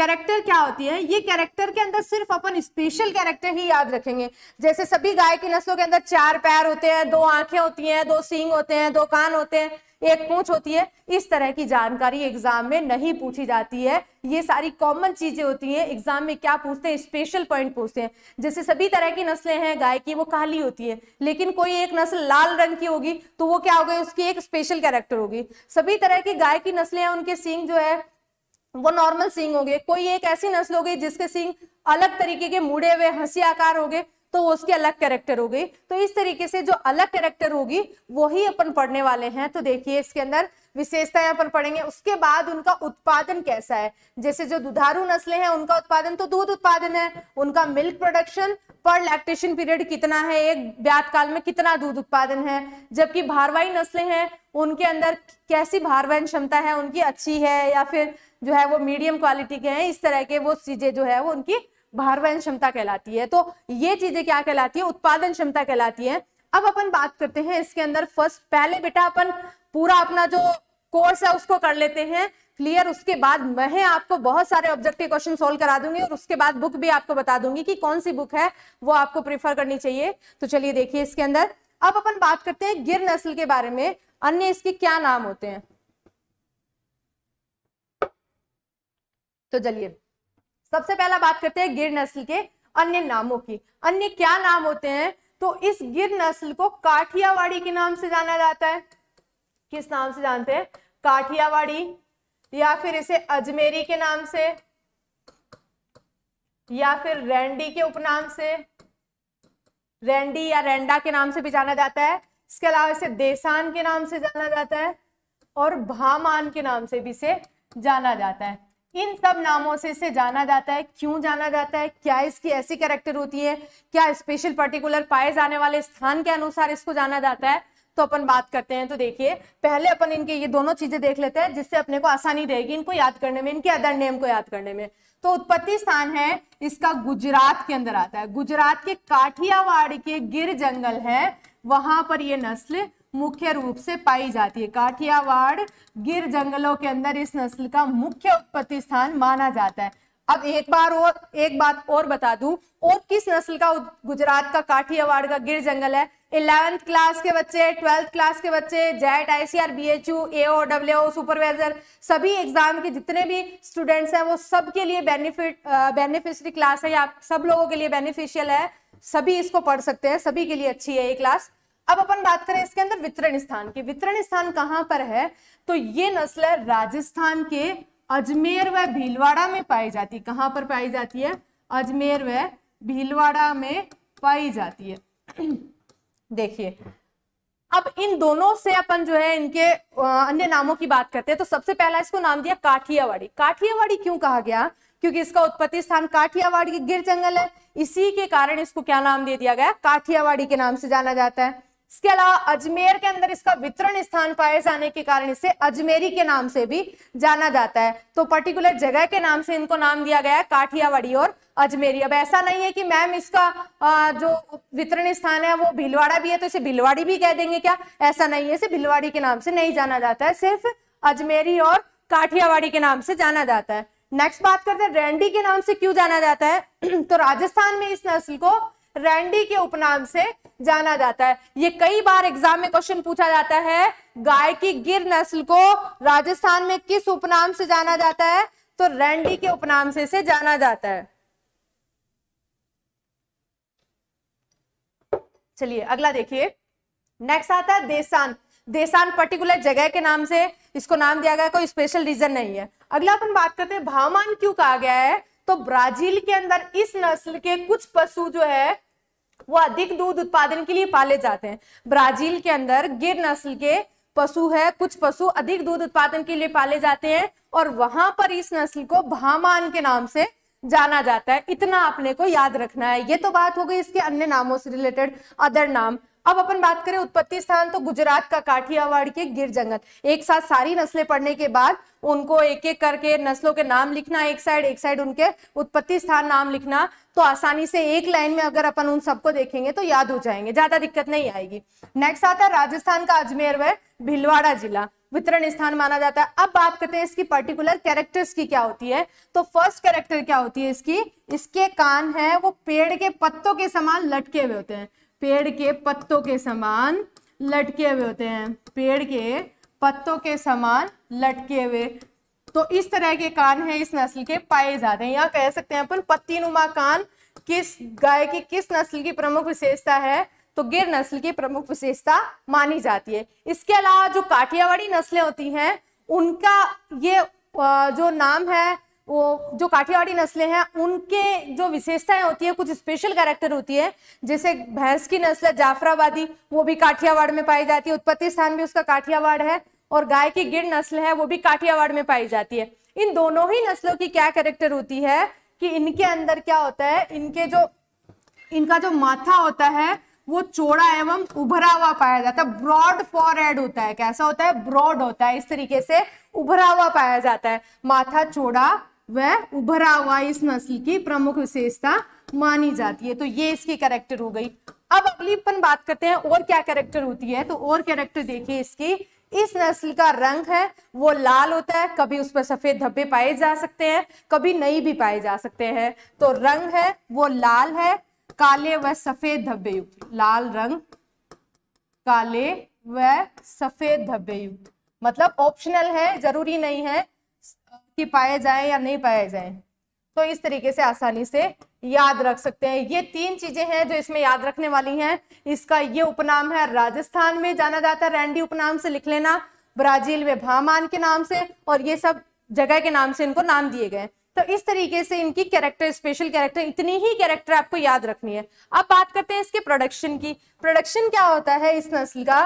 कैरेक्टर क्या होती है ये कैरेक्टर के अंदर सिर्फ अपन स्पेशल कैरेक्टर ही याद रखेंगे जैसे सभी गाय की नस्लों के अंदर चार पैर होते हैं दो आंखें होती हैं दो सींग होते हैं दो कान होते हैं एक पूछ होती है इस तरह की जानकारी एग्जाम में नहीं पूछी जाती है ये सारी कॉमन चीजें होती हैं एग्जाम में क्या पूछते हैं स्पेशल पॉइंट पूछते हैं जैसे सभी तरह की नस्लें हैं गाय की वो काली होती है लेकिन कोई एक नस्ल लाल रंग की होगी तो वो क्या हो गई उसकी एक स्पेशल कैरेक्टर होगी सभी तरह की गाय की नस्लें हैं उनके सींग जो है वो नॉर्मल सींग हो गए कोई एक ऐसी नस्ल हो गई जिसके सींग अलग तरीके के मुड़े हुए हंसी आकार हो गए तो उसकी अलग कैरेक्टर हो गई तो इस तरीके से जो अलग कैरेक्टर होगी वही अपन पढ़ने वाले हैं तो देखिए इसके अंदर विशेषता यहाँ पर पढ़ेंगे उसके बाद उनका उत्पादन कैसा है जैसे जो दुधारू नस्लें हैं उनका उत्पादन तो दूध उत्पादन है उनका मिल्क प्रोडक्शन पर लैक्टेशन पीरियड कितना है एक व्यात काल में कितना दूध उत्पादन है जबकि भारवाई नस्लें हैं उनके अंदर कैसी भारवाइन क्षमता है उनकी अच्छी है या फिर जो है वो मीडियम क्वालिटी के हैं इस तरह के वो चीजें जो है वो उनकी भारवाइन क्षमता कहलाती है तो ये चीजें क्या कहलाती है उत्पादन क्षमता कहलाती है अब अपन बात करते हैं इसके अंदर फर्स्ट पहले बेटा अपन पूरा अपना जो कोर्स है उसको कर लेते हैं क्लियर उसके बाद मैं आपको बहुत सारे ऑब्जेक्टिव क्वेश्चन सोल्व करा दूंगी और उसके बाद बुक भी आपको बता दूंगी कि कौन सी बुक है वो आपको प्रीफर करनी चाहिए तो चलिए देखिए इसके अंदर अब अपन बात करते हैं गिर नस्ल के बारे में अन्य इसके क्या नाम होते हैं तो चलिए सबसे पहला बात करते हैं गिर नस्ल के अन्य नामों की अन्य क्या नाम होते हैं तो इस गिर नस्ल को काठियावाड़ी के नाम से जाना जाता है किस नाम से जानते हैं काठियावाड़ी या फिर इसे अजमेरी के नाम से या फिर रेंडी के उपनाम से रेंडी या रेंडा के नाम से भी जाना जाता है इसके अलावा इसे देसान के नाम से जाना जाता है और भामान के नाम से भी इसे जाना जाता है इन सब नामों से इसे जाना जाता है क्यों जाना जाता है क्या इसकी ऐसी कैरेक्टर होती है क्या स्पेशल पर्टिकुलर पाए जाने वाले स्थान के अनुसार इसको जाना जाता है तो अपन बात करते हैं तो देखिए पहले अपन इनके ये दोनों चीजें देख लेते हैं जिससे अपने को आसानी रहेगी इनको याद करने में इनके अदर नेम को याद करने में तो उत्पत्ति स्थान है इसका गुजरात के अंदर आता है गुजरात के काठियावाड़ के गिर जंगल है वहां पर ये नस्ल मुख्य रूप से पाई जाती है काठियावाड़ गिर जंगलों के अंदर इस नस्ल का मुख्य उत्पत्ति स्थान माना जाता है अब एक बार और एक बात और बता दूं और किस नस्ल का गुजरात का काठियावाड़ का गिर जंगल है इलेवेंथ क्लास के बच्चे ट्वेल्थ क्लास के बच्चे JET ICR U AO W supervisor सभी एग्जाम के जितने भी स्टूडेंट्स हैं वो सबके लिए बेनिफिट बेनिफिशरी क्लास है या सब लोगों के लिए बेनिफिशियल है सभी इसको पढ़ सकते हैं सभी के लिए अच्छी है ये क्लास अब अपन बात करें इसके अंदर वितरण स्थान की वितरण स्थान कहां पर है तो ये नस्ल राजस्थान के अजमेर व भीलवाड़ा में पाई जाती है कहां पर पाई जाती है अजमेर व भीलवाड़ा में पाई जाती है देखिए अब इन दोनों से अपन जो है इनके अन्य नामों की बात करते हैं तो सबसे पहला इसको नाम दिया काठियावाड़ी काठियावाड़ी क्यों कहा गया क्योंकि इसका उत्पत्ति स्थान काठियावाड़ी के गिर जंगल है इसी के कारण इसको क्या नाम दे दिया गया काठियावाड़ी के नाम से जाना जाता है इसके अलावा अजमेर के अंदर इसका वितरण स्थान पाए जाने के कारण इसे अजमेरी के नाम से भी जाना जाता है तो पर्टिकुलर जगह के नाम से इनको नाम दिया गया है काठियावाड़ी और अजमेरी अब ऐसा नहीं है कि मैम इसका जो वितरण स्थान है वो भिलवाड़ा भी है तो इसे भिलवाड़ी भी कह देंगे क्या ऐसा नहीं है इसे भिलवाड़ी के नाम से नहीं जाना जाता है सिर्फ अजमेरी और काठियावाड़ी के नाम से जाना जाता है नेक्स्ट बात करते हैं रैंडी के नाम से क्यों जाना जाता है तो राजस्थान में इस नस्ल को रैंडी के उपनाम से जाना जाता है ये कई बार एग्जाम में क्वेश्चन पूछा जाता है गाय की गिर नस्ल को राजस्थान में किस उपनाम से जाना जाता है तो रैंडी के उपनाम से इसे जाना जाता है चलिए अगला देखिए नेक्स्ट आता है देसान देसान पर्टिकुलर जगह के नाम से इसको नाम दिया गया कोई स्पेशल रीजन नहीं है अगला अपन बात करते हैं भावमान क्यों कहा गया है तो ब्राजील के अंदर इस नस्ल के कुछ पशु जो है वो अधिक दूध उत्पादन के लिए पाले जाते हैं ब्राजील के अंदर गिर नस्ल के पशु है कुछ पशु अधिक दूध उत्पादन के लिए पाले जाते हैं और वहां पर इस नस्ल को भामान के नाम से जाना जाता है इतना आपने को याद रखना है ये तो बात हो गई इसके अन्य नामों से रिलेटेड अदर नाम अब अपन बात करें उत्पत्ति स्थान तो गुजरात का काठियावाड़ के गिर जंगल एक साथ सारी नस्लें पढ़ने के बाद उनको एक एक करके नस्लों के नाम लिखना एक साइड एक साइड उनके उत्पत्ति स्थान नाम लिखना तो आसानी से एक लाइन में अगर अपन उन सबको देखेंगे तो याद हो जाएंगे ज्यादा दिक्कत नहीं आएगी नेक्स्ट आता है राजस्थान का अजमेर व भिलवाड़ा जिला वितरण स्थान माना जाता है अब बात करते हैं इसकी पर्टिकुलर कैरेक्टर्स की क्या होती है तो फर्स्ट कैरेक्टर क्या होती है इसकी इसके कान है वो पेड़ के पत्तों के समान लटके हुए होते हैं पेड़ के पत्तों के समान लटके हुए होते हैं पेड़ के पत्तों के समान लटके हुए तो इस तरह के कान है इस नस्ल के पाए जाते हैं या कह सकते हैं अपन पत्ती नुमा कान किस गाय की किस नस्ल की प्रमुख विशेषता है तो गिर नस्ल की प्रमुख विशेषता मानी जाती है इसके अलावा जो काठियावाड़ी नस्लें होती हैं उनका ये जो नाम है वो जो काठियावाड़ी नस्लें हैं उनके जो विशेषताएं होती है कुछ स्पेशल कैरेक्टर होती है जैसे भैंस की नस्ल जाफराबादी वो भी काठियावाड़ में पाई जाती है उत्पत्ति स्थान भी उसका काठियावाड़ है और गाय की गिर नस्ल है वो भी काठियावाड़ में पाई जाती है इन दोनों ही नस्लों की क्या कैरेक्टर होती है कि इनके अंदर क्या होता है इनके जो इनका जो माथा होता है वो चौड़ा एवं उभरा हुआ पाया जाता है ब्रॉड फॉरहेड होता है कैसा होता है ब्रॉड होता है इस तरीके से उभरा हुआ पाया जाता है माथा चौड़ा वह उभरा हुआ इस नस्ल की प्रमुख विशेषता मानी जाती है तो ये इसकी कैरेक्टर हो गई अब अगली अपन बात करते हैं और क्या कैरेक्टर होती है तो और कैरेक्टर देखिए इसकी इस नस्ल का रंग है वो लाल होता है कभी उस पर सफेद धब्बे पाए जा सकते हैं कभी नहीं भी पाए जा सकते हैं तो रंग है वो लाल है काले व सफेद धब्बे युक्त लाल रंग काले व सफेद धब्बे युक्त मतलब ऑप्शनल है जरूरी नहीं है कि पाए जाए या नहीं पाए जाए तो इस तरीके से आसानी से याद रख सकते हैं ये तीन चीजें हैं जो इसमें याद रखने वाली हैं इसका ये उपनाम है राजस्थान में जाना जाता है रैंडी उपनाम से लिख लेना ब्राजील में भामान के नाम से और ये सब जगह के नाम से इनको नाम दिए गए तो इस तरीके से इनकी कैरेक्टर स्पेशल कैरेक्टर इतनी ही कैरेक्टर आपको याद रखनी है अब बात करते हैं इसके प्रोडक्शन की प्रोडक्शन क्या होता है इस नस्ल का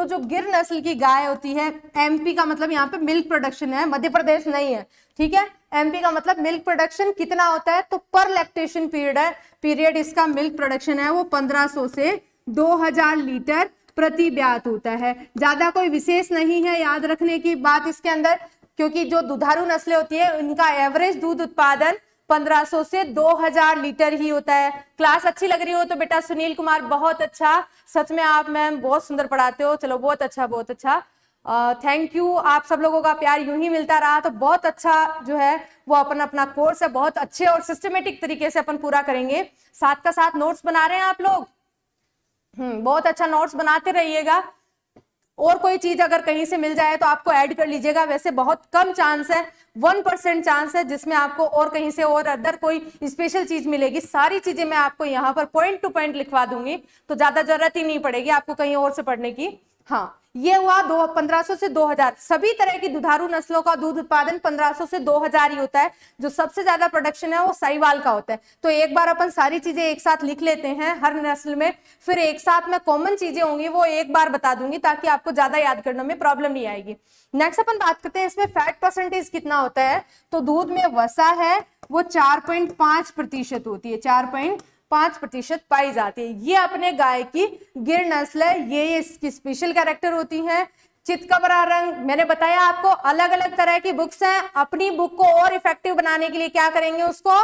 तो जो गिर नस्ल की गाय होती है एमपी का मतलब यहाँ पे मिल्क प्रोडक्शन है मध्य प्रदेश नहीं है ठीक है एमपी का मतलब मिल्क प्रोडक्शन कितना होता है तो पर लैक्टेशन पीरियड है पीरियड इसका मिल्क प्रोडक्शन है वो 1500 से 2000 लीटर प्रति ब्यात होता है ज्यादा कोई विशेष नहीं है याद रखने की बात इसके अंदर क्योंकि जो दुधारू नस्लें होती है उनका एवरेज दूध उत्पादन 1500 से 2000 लीटर ही होता है क्लास अच्छी लग रही हो तो बेटा सुनील कुमार बहुत अच्छा सच में आप मैम बहुत सुंदर पढ़ाते हो चलो बहुत अच्छा बहुत अच्छा थैंक uh, यू आप सब लोगों का प्यार यूं ही मिलता रहा तो बहुत अच्छा जो है वो अपन अपना कोर्स है बहुत अच्छे और सिस्टमेटिक तरीके से अपन पूरा करेंगे साथ का साथ नोट्स बना रहे हैं आप लोग हम्म बहुत अच्छा नोट्स बनाते रहिएगा और कोई चीज अगर कहीं से मिल जाए तो आपको ऐड कर लीजिएगा वैसे बहुत कम चांस है वन परसेंट चांस है जिसमें आपको और कहीं से और अदर कोई स्पेशल चीज मिलेगी सारी चीजें मैं आपको यहाँ पर पॉइंट टू पॉइंट लिखवा दूंगी तो ज्यादा जरूरत ही नहीं पड़ेगी आपको कहीं और से पढ़ने की हाँ ये हुआ दो 1500 से 2000 सभी तरह की दुधारू नस्लों का दूध उत्पादन 1500 से 2000 ही होता है जो सबसे ज्यादा प्रोडक्शन है वो साईवाल का होता है तो एक बार अपन सारी चीजें एक साथ लिख लेते हैं हर नस्ल में फिर एक साथ में कॉमन चीजें होंगी वो एक बार बता दूंगी ताकि आपको ज्यादा याद करने में प्रॉब्लम नहीं आएगी नेक्स्ट अपन बात करते हैं इसमें फैट परसेंटेज कितना होता है तो दूध में वसा है वो चार पॉइंट पांच प्रतिशत होती है चार पॉइंट पांच प्रतिशत पाई जाती है ये अपने गाय की गिर नस्ल है ये इसकी स्पेशल कैरेक्टर होती है चितकबरा रंग मैंने बताया आपको अलग अलग तरह की बुक्स हैं अपनी बुक को और इफेक्टिव बनाने के लिए क्या करेंगे उसको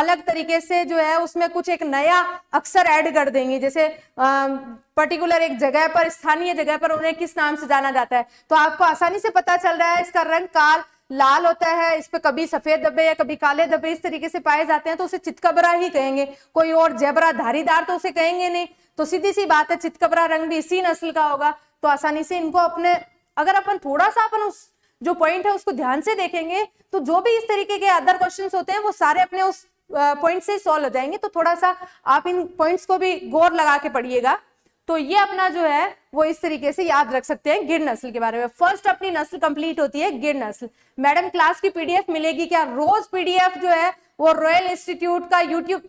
अलग तरीके से जो है उसमें कुछ एक नया अक्सर ऐड कर देंगे जैसे आ, पर्टिकुलर एक जगह पर स्थानीय जगह पर उन्हें किस नाम से जाना जाता है तो आपको आसानी से पता चल रहा है इसका रंग काल लाल होता है इस पे कभी सफेद धब्बे या कभी काले धब्बे इस तरीके से पाए जाते हैं तो उसे चितकबरा ही कहेंगे कोई और जेबरा धारीदार तो उसे कहेंगे नहीं तो सीधी सी बात है चितकबरा रंग भी इसी नस्ल का होगा तो आसानी से इनको अपने अगर अपन थोड़ा सा अपन उस जो पॉइंट है उसको ध्यान से देखेंगे तो जो भी इस तरीके के अदर क्वेश्चन होते हैं वो सारे अपने उस पॉइंट से सॉल्व हो जाएंगे तो थोड़ा सा आप इन पॉइंट्स को भी गौर लगा के पढ़िएगा तो ये अपना जो है वो इस तरीके से याद रख सकते हैं गिर नस्ल के बारे में फर्स्ट अपनी नस्ल कंप्लीट होती है गिर नस्ल मैडम क्लास की पीडीएफ मिलेगी क्या रोज पीडीएफ जो है वो रॉयल इंस्टीट्यूट का यूट्यूब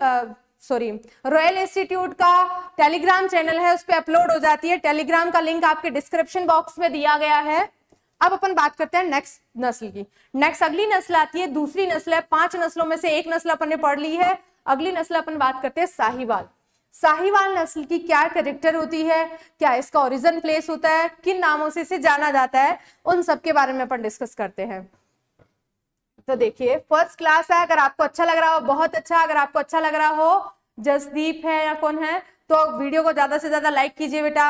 सॉरी रॉयल इंस्टीट्यूट का टेलीग्राम चैनल है उस पर अपलोड हो जाती है टेलीग्राम का लिंक आपके डिस्क्रिप्शन बॉक्स में दिया गया है अब अपन बात करते हैं नेक्स्ट नस्ल की नेक्स्ट अगली नस्ल आती है दूसरी नस्ल है पांच नस्लों में से एक नस्ल अपन ने पढ़ ली है अगली नस्ल अपन बात करते हैं साहिवाल साहिवाल नस्ल की क्या करेक्टर होती है क्या इसका ओरिजिन प्लेस होता है किन नामों से इसे जाना जाता है उन सब के बारे में अपन डिस्कस करते हैं तो देखिए फर्स्ट क्लास है अगर आपको अच्छा लग रहा हो बहुत अच्छा अगर आपको अच्छा लग रहा हो जसदीप है या कौन है तो वीडियो को ज्यादा से ज्यादा लाइक कीजिए बेटा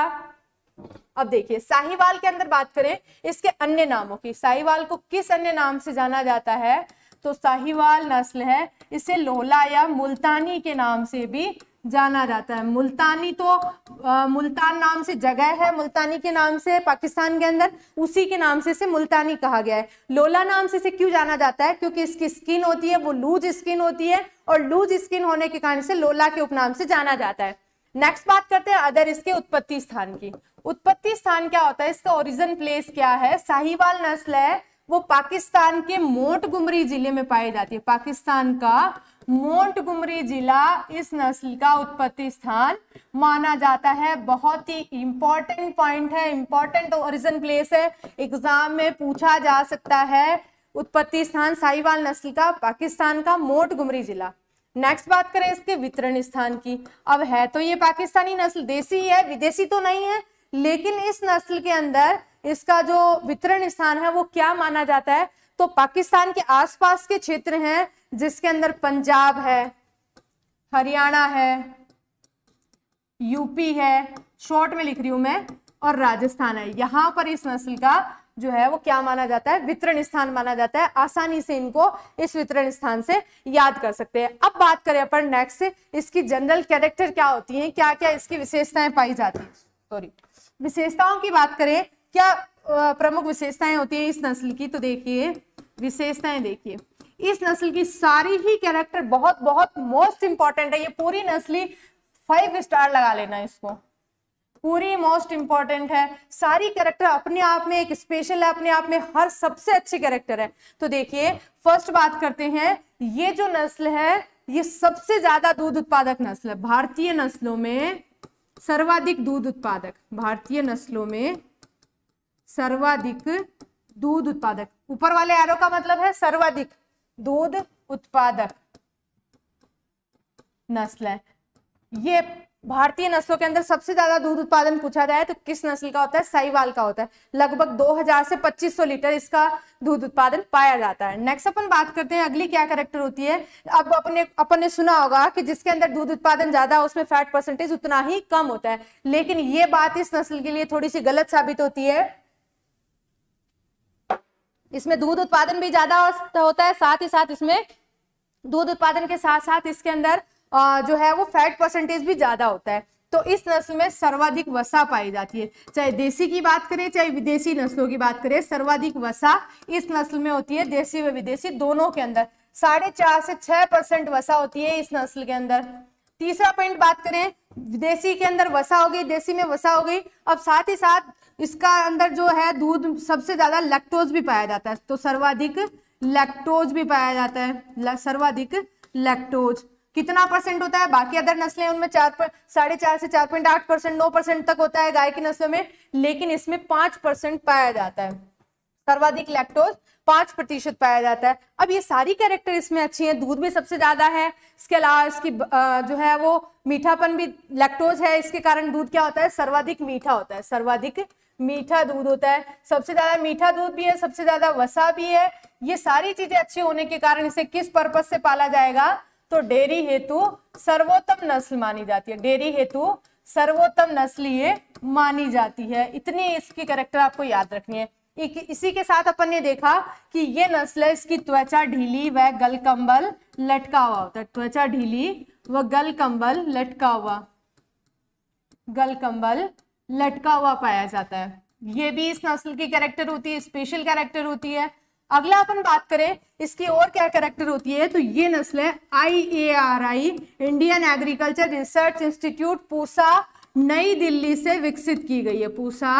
अब देखिए साहिवाल के अंदर बात करें इसके अन्य नामों की साहिवाल को किस अन्य नाम से जाना जाता है तो साहिवाल नस्ल है इसे लोला या मुल्तानी के नाम से भी जाना जाता है मुल्तानी तो आ, मुल्तान नाम से जगह है मुल्तानी के नाम से पाकिस्तान के अंदर उसी के नाम से इसे मुल्तानी कहा गया है लोला नाम से इसे क्यों जाना जाता है क्योंकि इसकी स्किन होती है वो लूज स्किन होती है और लूज स्किन होने के कारण से लोला के उपनाम से जाना जाता है नेक्स्ट बात करते हैं अदर इसके उत्पत्ति स्थान की उत्पत्ति स्थान क्या होता है इसका ओरिजिन प्लेस क्या है साहिवाल नस्ल है वो पाकिस्तान के मोट गुमरी जिले में पाई जाती है पाकिस्तान का मोंटगुमरी जिला इस नस्ल का उत्पत्ति स्थान माना जाता है बहुत ही इंपॉर्टेंट पॉइंट है इंपॉर्टेंट ओरिजिन प्लेस है एग्जाम में पूछा जा सकता है उत्पत्ति स्थान साहिवाल नस्ल का पाकिस्तान का गुमरी जिला नेक्स्ट बात करें इसके वितरण स्थान की अब है तो ये पाकिस्तानी नस्ल देसी है विदेशी तो नहीं है लेकिन इस नस्ल के अंदर इसका जो वितरण स्थान है वो क्या माना जाता है तो पाकिस्तान के आसपास के क्षेत्र हैं जिसके अंदर पंजाब है हरियाणा है यूपी है शॉर्ट में लिख रही हूं मैं और राजस्थान है यहां पर इस नस्ल का जो है वो क्या माना जाता है वितरण स्थान माना जाता है आसानी से इनको इस वितरण स्थान से याद कर सकते हैं अब बात करें अपन नेक्स्ट इसकी जनरल कैरेक्टर क्या होती है क्या क्या इसकी विशेषताएं पाई जाती है सॉरी विशेषताओं की बात करें क्या प्रमुख विशेषताएं होती है इस नस्ल की तो देखिए विशेषताएं देखिए इस नस्ल की सारी ही कैरेक्टर बहुत बहुत मोस्ट इंपॉर्टेंट है ये पूरी नस्ली फाइव स्टार लगा लेना इसको पूरी मोस्ट इंपॉर्टेंट है सारी कैरेक्टर अपने आप में एक स्पेशल है अपने आप में हर सबसे अच्छी कैरेक्टर है तो देखिए फर्स्ट बात करते हैं ये जो नस्ल है ये सबसे ज्यादा दूध उत्पादक नस्ल है भारतीय नस्लों में सर्वाधिक दूध उत्पादक भारतीय नस्लों में सर्वाधिक दूध उत्पादक ऊपर वाले एरो का मतलब है सर्वाधिक दूध उत्पादक नस्ल है ये भारतीय नस्लों के अंदर सबसे ज्यादा दूध उत्पादन पूछा जाए तो किस नस्ल का होता है साईवाल का होता है लगभग 2000 से 2500 लीटर इसका दूध उत्पादन पाया जाता है नेक्स्ट अपन बात करते हैं अगली क्या करेक्टर होती है अब अपने अपन ने सुना होगा कि जिसके अंदर दूध उत्पादन ज्यादा उसमें फैट परसेंटेज उतना ही कम होता है लेकिन ये बात इस नस्ल के लिए थोड़ी सी गलत साबित होती है इसमें दूध उत्पादन भी ज्यादा होता है साथ ही साथ इसमें दूध उत्पादन के साथ साथ इसके अंदर जो है वो फैट परसेंटेज भी ज्यादा होता है तो इस नस्ल में सर्वाधिक वसा पाई जाती है चाहे देसी की बात करें चाहे विदेशी नस्लों की बात करें सर्वाधिक वसा इस नस्ल में होती है देसी व विदेशी दोनों के अंदर साढ़े चार से छह परसेंट वसा होती है इस नस्ल के अंदर तीसरा पॉइंट बात करें विदेशी के अंदर वसा हो गई देसी में वसा हो गई अब साथ ही साथ इसका अंदर जो है दूध सबसे ज्यादा लैक्टोज भी पाया जाता है तो सर्वाधिक लैक्टोज भी पाया जाता है सर्वाधिक लैक्टोज कितना परसेंट होता है बाकी अदर नस्लें उनमें चार पर साढ़े चार से चार पॉइंट आठ परसेंट नौ परसेंट तक होता है गाय की नस्लों में लेकिन इसमें पांच परसेंट पाया जाता है सर्वाधिक लैक्टोज पांच प्रतिशत पाया जाता है अब ये सारी कैरेक्टर इसमें अच्छी हैं दूध भी सबसे ज्यादा है इसके अलावा इसकी जो है वो मीठापन भी लैक्टोज है इसके कारण दूध क्या होता है सर्वाधिक मीठा होता है सर्वाधिक मीठा दूध होता है सबसे ज्यादा मीठा दूध भी है सबसे ज्यादा वसा भी है ये सारी चीजें अच्छी होने के कारण इसे किस पर्पज से पाला जाएगा तो डेयरी हेतु सर्वोत्तम नस्ल मानी जाती है डेयरी हेतु सर्वोत्तम नस्ल ये मानी जाती है इतनी इसकी करेक्टर आपको याद रखनी है एक इसी के साथ अपन ने देखा कि ये नस्ल है इसकी त्वचा ढीली व गल कंबल लटका हुआ होता है त्वचा ढीली व गल कंबल लटका हुआ गल कंबल लटका हुआ पाया जाता है ये भी इस नस्ल की कैरेक्टर होती है स्पेशल कैरेक्टर होती है अगला अपन बात करें इसकी और क्या कैरेक्टर होती है तो ये नस्ल है I A R I Indian agriculture research institute Pusa नई दिल्ली से विकसित की गई है पूसा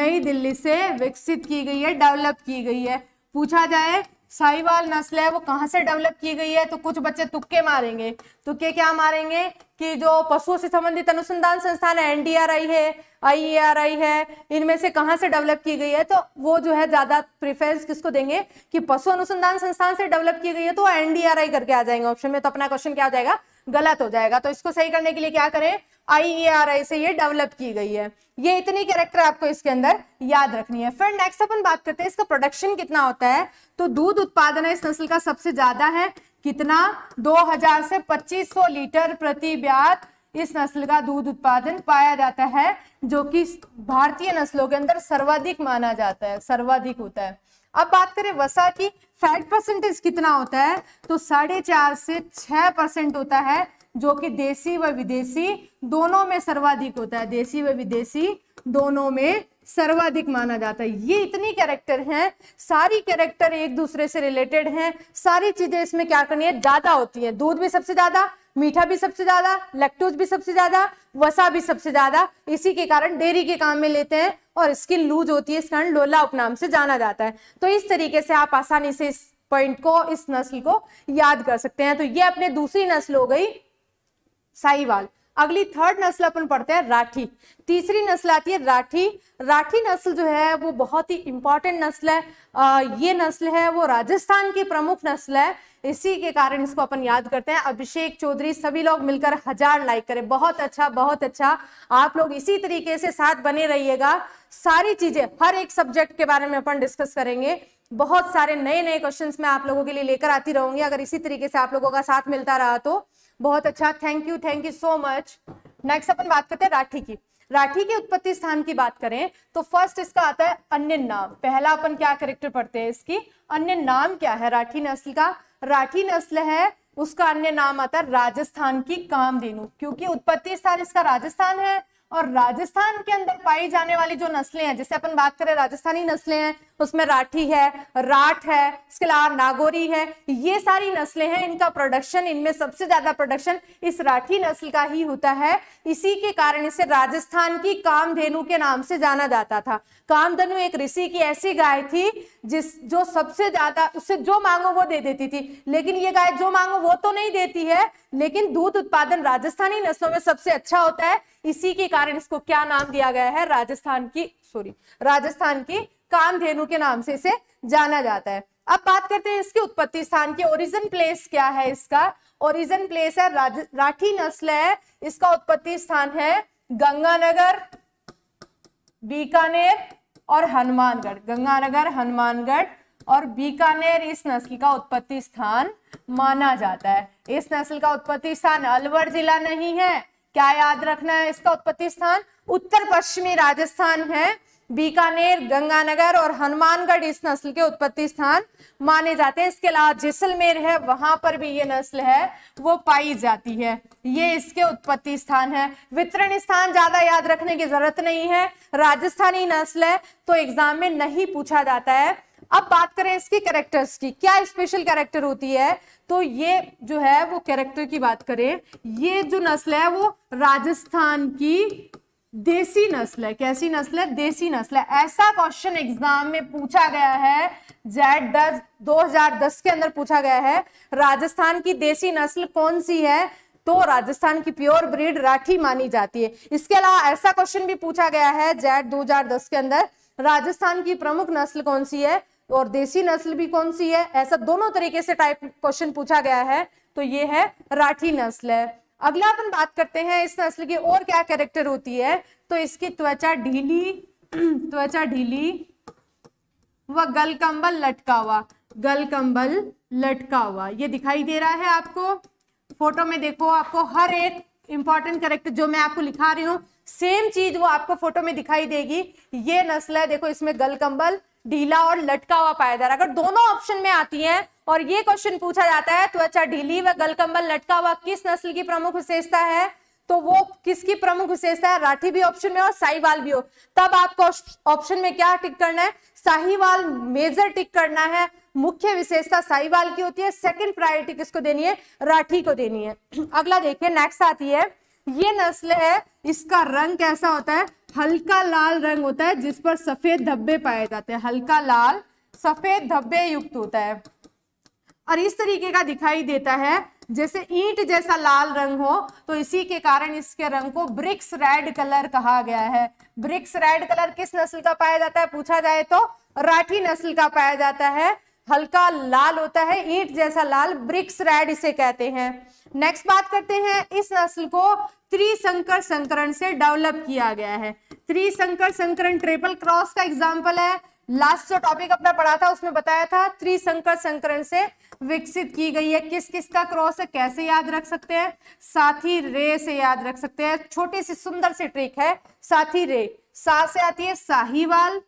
नई दिल्ली से विकसित की गई है डेवलप की गई है पूछा जाए साहिवाल नस्ल है वो कहाँ से डेवलप की गई है तो कुछ बच्चे तुक्के मारेंगे तुक्के क्या मारेंगे कि जो पशुओं से संबंधित अनुसंधान संस्थान है एनडीआरआई है आई है इनमें से कहाँ से डेवलप की गई है तो वो जो है ज्यादा प्रिफरेंस किसको देंगे कि पशु अनुसंधान संस्थान से डेवलप की गई है तो एनडीआरआई करके आ जाएंगे ऑप्शन में तो अपना क्वेश्चन क्या हो जाएगा गलत हो जाएगा तो इसको सही करने के लिए क्या करें आई से ये डेवलप की गई है ये इतनी कैरेक्टर आपको इसके अंदर याद रखनी है फिर नेक्स्ट अपन बात करते हैं इसका प्रोडक्शन कितना होता है तो दूध उत्पादन इस नस्ल का सबसे ज्यादा है कितना 2000 से 2500 लीटर प्रति ब्यात इस नस्ल का दूध उत्पादन पाया जाता है जो कि भारतीय नस्लों के अंदर सर्वाधिक माना जाता है सर्वाधिक होता है अब बात करें वसा की फैट परसेंटेज कितना होता है तो साढ़े चार से छह परसेंट होता है जो कि देसी व विदेशी दोनों में सर्वाधिक होता है देसी व विदेशी दोनों में सर्वाधिक माना जाता है ये इतनी कैरेक्टर हैं सारी कैरेक्टर एक दूसरे से रिलेटेड हैं सारी चीजें इसमें क्या करनी है ज्यादा होती है दूध भी सबसे ज्यादा मीठा भी सबसे ज्यादा लेक्टोज भी सबसे ज्यादा वसा भी सबसे ज्यादा इसी के कारण डेयरी के काम में लेते हैं और स्किन लूज होती है इस कारण लोला उपनाम से जाना जाता है तो इस तरीके से आप आसानी से इस पॉइंट को इस नस्ल को याद कर सकते हैं तो ये अपने दूसरी नस्ल हो गई साईवाल अगली थर्ड नस्ल अपन पढ़ते हैं राठी तीसरी नस्ल आती है राठी राठी नस्ल जो है वो बहुत ही इंपॉर्टेंट नस्ल है आ, ये नस्ल है वो राजस्थान की प्रमुख नस्ल है इसी के कारण इसको अपन याद करते हैं अभिषेक चौधरी सभी लोग मिलकर हजार लाइक करें बहुत अच्छा बहुत अच्छा आप लोग इसी तरीके से साथ बने रहिएगा सारी चीजें हर एक सब्जेक्ट के बारे में अपन डिस्कस करेंगे बहुत सारे नए नए क्वेश्चंस मैं आप लोगों के लिए लेकर आती रहूंगी अगर इसी तरीके से आप लोगों का साथ मिलता रहा तो बहुत अच्छा thank you thank you so much next अपन बात करते हैं राठी की राठी के उत्पत्ति स्थान की बात करें तो फर्स्ट इसका आता है अन्य नाम पहला अपन क्या करेक्टर पढ़ते हैं इसकी अन्य नाम क्या है राठी नस्ल का राठी नस्ल है उसका अन्य नाम आता है राजस्थान की कामधेनु क्योंकि उत्पत्ति स्थान इसका राजस्थान है और राजस्थान के अंदर पाई जाने वाली जो नस्लें हैं जैसे अपन बात करें राजस्थानी नस्लें हैं उसमें राठी है राठ है इसके अलावा नागोरी है ये सारी नस्लें हैं इनका प्रोडक्शन इनमें सबसे ज्यादा प्रोडक्शन इस राठी नस्ल का ही होता है इसी के कारण इसे राजस्थान की कामधेनु के नाम से जाना जाता था कामधनु एक ऋषि की ऐसी गाय थी जिस जो सबसे ज्यादा उससे जो मांगो वो दे देती थी लेकिन ये गाय जो मांगो वो तो नहीं देती है लेकिन दूध उत्पादन राजस्थानी नस्लों में सबसे अच्छा होता है इसी के कारण इसको क्या नाम दिया गया है राजस्थान की सॉरी राजस्थान की कामधेनु के नाम से इसे जाना जाता है अब बात करते हैं इसके उत्पत्ति स्थान की ओरिजिन प्लेस क्या है इसका ओरिजिन प्लेस है राठी नस्ल है इसका उत्पत्ति स्थान है गंगानगर बीकानेर और हनुमानगढ़ गंगानगर हनुमानगढ़ और बीकानेर इस नस्ल का उत्पत्ति स्थान माना जाता है इस नस्ल का उत्पत्ति स्थान अलवर जिला नहीं है क्या याद रखना है इसका उत्पत्ति स्थान उत्तर पश्चिमी राजस्थान है बीकानेर गंगानगर और हनुमानगढ़ इस नस्ल के उत्पत्ति स्थान माने जाते हैं इसके अलावा जैसलमेर है वहां पर भी ये नस्ल है वो पाई जाती है ये इसके उत्पत्ति स्थान है वितरण स्थान ज्यादा याद रखने की जरूरत नहीं है राजस्थानी नस्ल है तो एग्जाम में नहीं पूछा जाता है अब बात करें इसकी कैरेक्टर्स की क्या स्पेशल कैरेक्टर होती है तो ये जो है वो कैरेक्टर की बात करें ये जो नस्ल है वो राजस्थान की देसी नस्ल है कैसी नस्ल है देसी नस्ल है ऐसा क्वेश्चन एग्जाम में पूछा गया है जैट दस दस के अंदर पूछा गया है राजस्थान की देसी नस्ल कौन सी है तो राजस्थान की प्योर ब्रीड राठी मानी जाती है इसके अलावा ऐसा क्वेश्चन भी पूछा गया है जैट 2010 के अंदर राजस्थान की प्रमुख नस्ल कौन सी है और देसी नस्ल भी कौन सी है ऐसा दोनों तरीके से टाइप क्वेश्चन पूछा गया है तो ये है राठी नस्ल है अगला अपन बात करते हैं इस नस्ल की और क्या कैरेक्टर होती है तो इसकी त्वचा ढीली त्वचा ढीली व गलकंबल लटका हुआ गलकंबल लटका हुआ ये दिखाई दे रहा है आपको फोटो में देखो आपको हर एक इंपॉर्टेंट करेक्टर जो मैं आपको लिखा रही हूँ सेम चीज वो आपको फोटो में दिखाई देगी ये नस्ल है देखो इसमें गलकंबल ढीला और लटका हुआ पाया जा रहा है अगर दोनों ऑप्शन में आती है और ये क्वेश्चन पूछा जाता है त्वचा तो अच्छा, ढीली व गलकंबल लटका हुआ किस नस्ल की प्रमुख विशेषता है तो वो किसकी प्रमुख विशेषता है राठी भी ऑप्शन में और साहिवाल भी हो तब आपको ऑप्शन में क्या टिक करना है साहिवाल मेजर टिक करना है मुख्य विशेषता साहिवाल की होती है सेकंड प्रायोरिटी किसको देनी है राठी को देनी है अगला देखिए नेक्स्ट आती है ये नस्ल है इसका रंग कैसा होता है हल्का लाल रंग होता है जिस पर सफेद धब्बे पाए जाते हैं हल्का लाल सफेद धब्बे युक्त होता है और इस तरीके का दिखाई देता है जैसे ईंट जैसा लाल रंग हो तो इसी के कारण इसके रंग को ब्रिक्स रेड कलर कहा गया है ब्रिक्स रेड कलर किस नस्ल का पाया जाता है पूछा जाए तो राठी नस्ल का पाया जाता है हल्का लाल होता है ईंट जैसा लाल ब्रिक्स रेड इसे कहते हैं नेक्स्ट बात करते हैं इस नस्ल को त्रिसंकर संकरण से डेवलप किया गया है त्रिसंकर संकरण ट्रिपल क्रॉस का एग्जाम्पल है लास्ट जो टॉपिक अपना पढ़ा था उसमें बताया था त्रिशंकर संकरण से विकसित की गई है किस किस का क्रॉस है कैसे याद रख सकते हैं साथी रे से याद रख सकते हैं छोटी सी सुंदर सी ट्रिक है साथी रे सा से आती है साहिवाल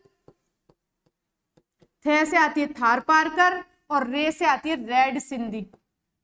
थे से आती है थार पारकर और रे से आती है रेड सिंधी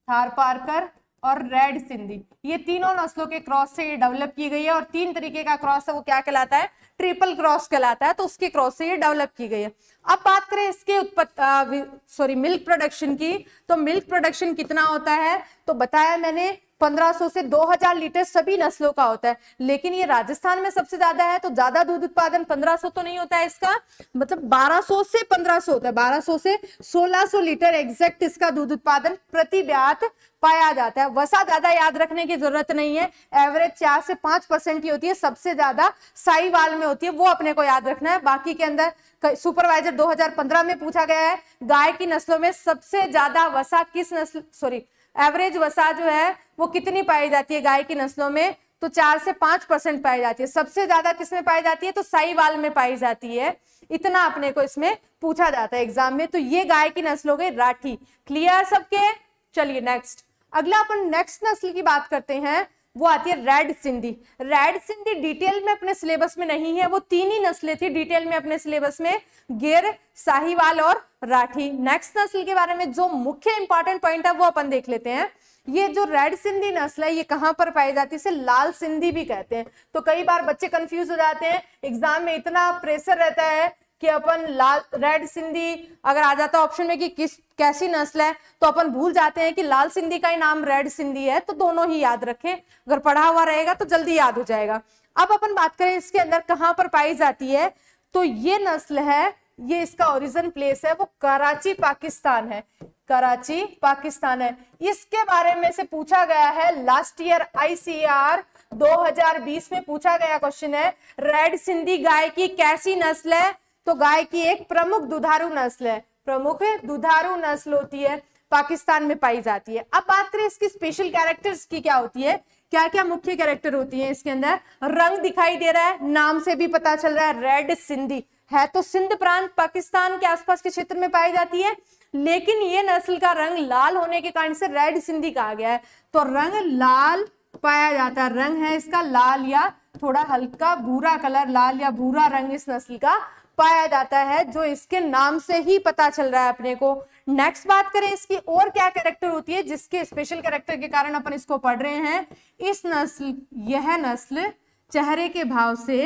थार पारकर और रेड सिंधी ये तीनों नस्लों के क्रॉस से ये डेवलप की गई है और तीन तरीके का क्रॉस है वो क्या कहलाता है ट्रिपल क्रॉस कहलाता है तो उसके क्रॉस से ये डेवलप की गई है अब बात करें इसके उत्पत्ति सॉरी मिल्क प्रोडक्शन की तो मिल्क प्रोडक्शन कितना होता है तो बताया मैंने 1500 से 2000 लीटर सभी नस्लों का होता है लेकिन ये राजस्थान में सबसे ज्यादा है तो ज्यादा दूध उत्पादन 1500 तो नहीं होता है इसका मतलब 1200 से 1500 होता है 1200 से 1600 लीटर एग्जैक्ट इसका दूध उत्पादन प्रति ब्यात पाया जाता है वसा ज्यादा याद रखने की जरूरत नहीं है एवरेज चार से पांच परसेंट की होती है सबसे ज्यादा साईवाल में होती है वो अपने को याद रखना है बाकी के अंदर सुपरवाइजर 2015 में पूछा गया है गाय की नस्लों में सबसे ज्यादा वसा किस नस्ल सॉरी एवरेज वसा जो है वो कितनी पाई जाती है गाय की नस्लों में तो चार से पांच परसेंट पाई जाती है सबसे ज्यादा किसमें पाई जाती है तो साईवाल में पाई जाती है इतना अपने को इसमें पूछा जाता है एग्जाम में तो ये गाय की नस्ल हो गई राठी क्लियर सबके चलिए नेक्स्ट अगला अपन नेक्स्ट नस्ल की बात करते हैं वो आती है red Sindhi red Sindhi detail में अपने सिलेबस में नहीं है वो तीन ही नस्लें थी डिटेल में अपने सिलेबस में गिर साहिवाल और राठी नेक्स्ट नस्ल के बारे में जो मुख्य इंपॉर्टेंट पॉइंट है वो अपन देख लेते हैं ये जो रेड सिंधी नस्ल है ये कहाँ पर पाई जाती है इसे लाल सिंधी भी कहते हैं तो कई बार बच्चे कंफ्यूज हो जाते हैं एग्जाम में इतना प्रेशर रहता है कि अपन लाल रेड सिंधी अगर आ जाता ऑप्शन में कि किस कैसी नस्ल है तो अपन भूल जाते हैं कि लाल सिंधी का ही नाम रेड सिंधी है तो दोनों ही याद रखें अगर पढ़ा हुआ रहेगा तो जल्दी याद हो जाएगा अब अपन बात करें इसके अंदर कहाँ पर पाई जाती है तो ये नस्ल है ये इसका ओरिजिन प्लेस है वो कराची पाकिस्तान है कराची पाकिस्तान है इसके बारे में से पूछा गया है लास्ट ईयर आईसीआर 2020 में पूछा गया क्वेश्चन है रेड सिंधी गाय की कैसी नस्ल है तो गाय की एक प्रमुख दुधारू नस्ल है प्रमुख दुधारू नस्ल होती है पाकिस्तान में पाई जाती है अब बात करें इसकी स्पेशल कैरेक्टर्स की क्या होती है क्या क्या मुख्य कैरेक्टर होती है इसके अंदर रंग दिखाई दे रहा है नाम से भी पता चल रहा है रेड सिंधी है तो सिंध प्रांत पाकिस्तान के आसपास के क्षेत्र में पाई जाती है लेकिन ये नस्ल का रंग लाल होने के कारण से रेड सिंधी कहा गया है तो रंग लाल पाया जाता है रंग है इसका लाल या थोड़ा हल्का भूरा कलर लाल या भूरा रंग इस नस्ल का पाया जाता है जो इसके नाम से ही पता चल रहा है अपने को नेक्स्ट बात करें इसकी और क्या कैरेक्टर होती है जिसके स्पेशल कैरेक्टर के कारण अपन इसको पढ़ रहे हैं इस नस्ल यह नस्ल चेहरे के भाव से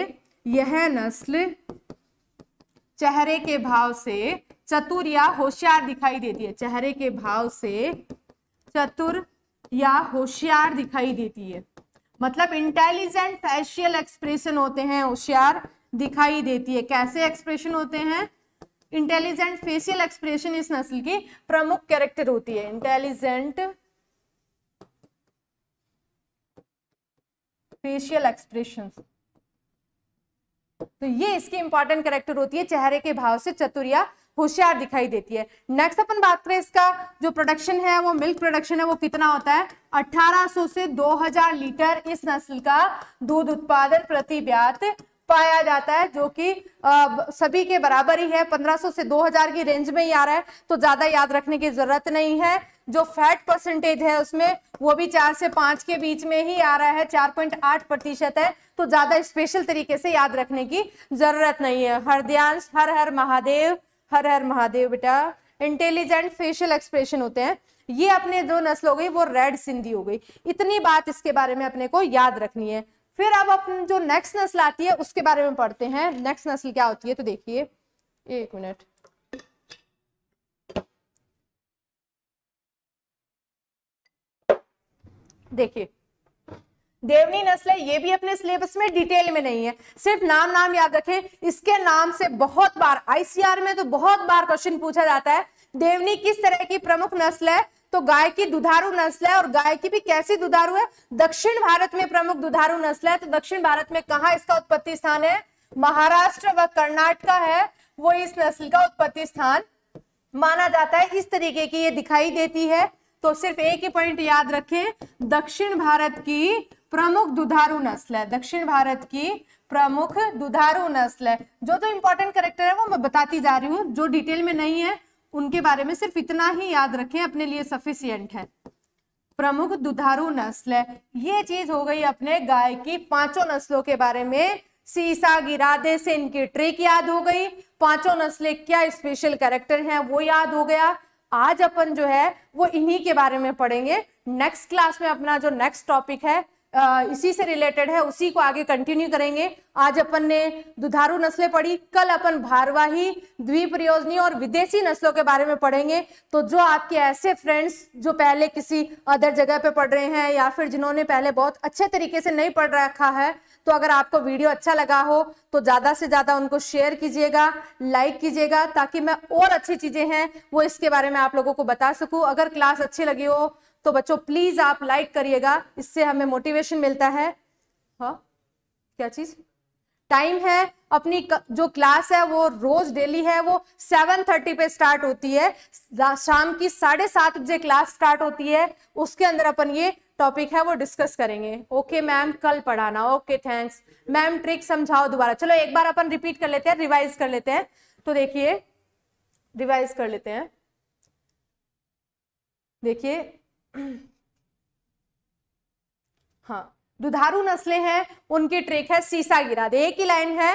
यह नस्ल चेहरे के भाव से चतुर या होशियार दिखाई देती है चेहरे के भाव से चतुर या होशियार दिखाई देती है मतलब इंटेलिजेंट फेशियल एक्सप्रेशन होते हैं होशियार दिखाई देती है कैसे एक्सप्रेशन होते हैं इंटेलिजेंट फेशियल एक्सप्रेशन इस नस्ल की प्रमुख कैरेक्टर होती है इंटेलिजेंट फेशियल एक्सप्रेशन तो ये इसकी इंपॉर्टेंट कैरेक्टर होती है चेहरे के भाव से चतुरिया होशियार दिखाई देती है नेक्स्ट अपन बात करें इसका जो प्रोडक्शन है वो मिल्क प्रोडक्शन है वो कितना होता है 1800 से 2000 लीटर इस नस्ल का दूध उत्पादन प्रति ब्यात पाया जाता है जो कि सभी के बराबर ही है 1500 से 2000 की रेंज में ही आ रहा है तो ज्यादा याद रखने की जरूरत नहीं है जो फैट परसेंटेज है उसमें वो भी चार से पांच के बीच में ही आ रहा है चार पॉइंट आठ प्रतिशत है तो ज्यादा स्पेशल तरीके से याद रखने की जरूरत नहीं है हरद्यांश हर हर महादेव हर हर महादेव बेटा इंटेलिजेंट फेशियल एक्सप्रेशन होते हैं ये अपने जो नस्ल हो गई वो रेड सिंधी हो गई इतनी बात इसके बारे में अपने को याद रखनी है फिर अब अपन जो नेक्स्ट नस्ल आती है उसके बारे में पढ़ते हैं नेक्स्ट नस्ल क्या होती है तो देखिए एक मिनट देखिए देवनी नस्ल है ये भी अपने सिलेबस में डिटेल में नहीं है सिर्फ नाम नाम याद रखें इसके नाम से बहुत बार आईसीआर में तो बहुत बार क्वेश्चन पूछा जाता है देवनी किस तरह की प्रमुख नस्ल है तो गाय की दुधारू नस्ल है और गाय की भी कैसी दुधारू है दक्षिण भारत में प्रमुख दुधारू नस्ल है तो दक्षिण भारत में कहा इसका उत्पत्ति स्थान है महाराष्ट्र व कर्नाटका है वो इस नस्ल का उत्पत्ति स्थान माना जाता है इस तरीके की ये दिखाई देती है तो सिर्फ एक ही पॉइंट याद रखें दक्षिण भारत की प्रमुख दुधारू नस्ल है दक्षिण भारत की प्रमुख दुधारू नस्ल है जो जो तो इंपॉर्टेंट करेक्टर है वो मैं बताती जा रही हूँ जो डिटेल में नहीं है उनके बारे में सिर्फ इतना ही याद रखें अपने लिए सफिशियंट है प्रमुख दुधारू नस्ल है ये चीज हो गई अपने गाय की पांचों नस्लों के बारे में सीसा गिरादे से इनकी ट्रिक याद हो गई पांचों नस्लें क्या स्पेशल कैरेक्टर हैं वो याद हो गया आज अपन जो है वो इन्हीं के बारे में पढ़ेंगे नेक्स्ट क्लास में अपना जो नेक्स्ट टॉपिक है इसी से रिलेटेड है उसी को आगे कंटिन्यू करेंगे आज अपन ने दुधारू नस्लें पढ़ी कल अपन भारवाही द्वीप रियोजनी और विदेशी नस्लों के बारे में पढ़ेंगे तो जो आपके ऐसे फ्रेंड्स जो पहले किसी अदर जगह पे पढ़ रहे हैं या फिर जिन्होंने पहले बहुत अच्छे तरीके से नहीं पढ़ रखा है तो अगर आपको वीडियो अच्छा लगा हो तो ज़्यादा से ज़्यादा उनको शेयर कीजिएगा लाइक कीजिएगा ताकि मैं और अच्छी चीज़ें हैं वो इसके बारे में आप लोगों को बता सकूँ अगर क्लास अच्छी लगी हो तो बच्चों प्लीज आप लाइक करिएगा इससे हमें मोटिवेशन मिलता है हा? क्या चीज टाइम है अपनी जो क्लास है वो रोज डेली है वो थर्टी पे स्टार्ट होती है शाम की साढ़े सात बजे क्लास स्टार्ट होती है उसके अंदर अपन ये टॉपिक है वो डिस्कस करेंगे ओके मैम कल पढ़ाना ओके थैंक्स मैम ट्रिक समझाओ दोबारा चलो एक बार अपन रिपीट कर लेते हैं रिवाइज कर लेते हैं तो देखिए रिवाइज कर लेते हैं देखिए हाँ दुधारू नस्लें हैं उनकी ट्रिक है सीसा गिरादे एक ही लाइन है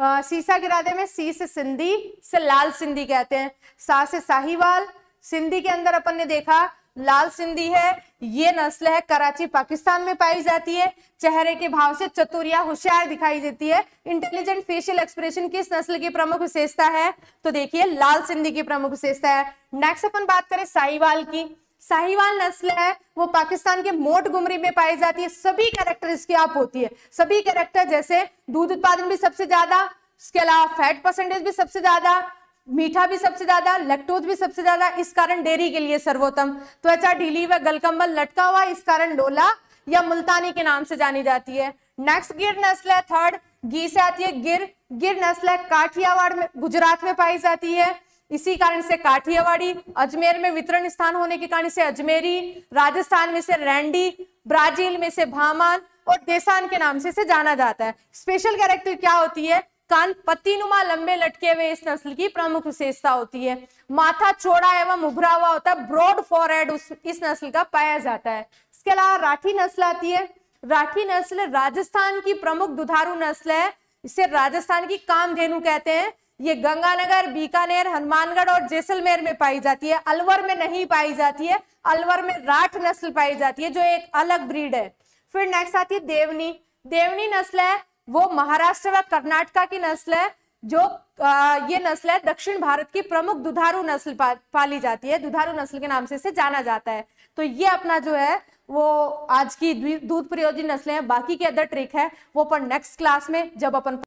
आ, सीसा दे में सी से सिंधी से लाल सिंधी कहते हैं सा से साहिवाल सिंधी के अंदर अपन ने देखा लाल सिंधी है ये नस्ल है कराची पाकिस्तान में पाई जाती है चेहरे के भाव से चतुरिया होशियार दिखाई देती है इंटेलिजेंट फेशियल एक्सप्रेशन किस नस्ल की प्रमुख विशेषता है तो देखिए लाल सिंधी की प्रमुख विशेषता है नेक्स्ट अपन बात करें साहिवाल की साहिवाल नस्ल है वो पाकिस्तान के मोट गुमरी में पाई जाती है सभी कैरेक्टर इसकी आप होती है सभी कैरेक्टर जैसे दूध उत्पादन भी सबसे ज्यादा इसके अलावा फैट परसेंटेज भी सबसे ज्यादा मीठा भी सबसे ज्यादा लेक्टोज भी सबसे ज्यादा इस कारण डेयरी के लिए सर्वोत्तम त्वचा ढीली व गलकम्बल लटका हुआ इस कारण डोला या मुल्तानी के नाम से जानी जाती है नेक्स्ट गिर नस्ल है थर्ड घी से आती है गिर गिर नस्ल है काठियावाड़ में गुजरात में पाई जाती है इसी कारण से काठियावाड़ी अजमेर में वितरण स्थान होने के कारण से अजमेरी राजस्थान में से रैंडी ब्राजील में से भामान और देसान के नाम से इसे जाना जाता है स्पेशल कैरेक्टर क्या होती है कान पत्तीनुमा लंबे लटके हुए इस नस्ल की प्रमुख विशेषता होती है माथा चौड़ा एवं उभरा हुआ होता है ब्रॉड फॉरहेड उस इस नस्ल का पाया जाता है इसके अलावा राठी नस्ल आती है राठी नस्ल राजस्थान की प्रमुख दुधारू नस्ल है इसे राजस्थान की कामधेनु कहते हैं ये गंगानगर बीकानेर हनुमानगढ़ और जैसलमेर में पाई जाती है अलवर में नहीं पाई जाती है अलवर में राठ नस्ल पाई जाती है जो एक अलग ब्रीड है फिर नेक्स्ट आती है देवनी देवनी नस्ल है वो महाराष्ट्र व कर्नाटका की नस्ल है जो आ, ये नस्ल है दक्षिण भारत की प्रमुख दुधारू नस्ल पा, पाली जाती है दुधारू नस्ल के नाम से इसे जाना जाता है तो ये अपना जो है वो आज की दूध प्रयोजित नस्लें हैं बाकी की अदर ट्रिक है वो अपन नेक्स्ट क्लास में जब अपन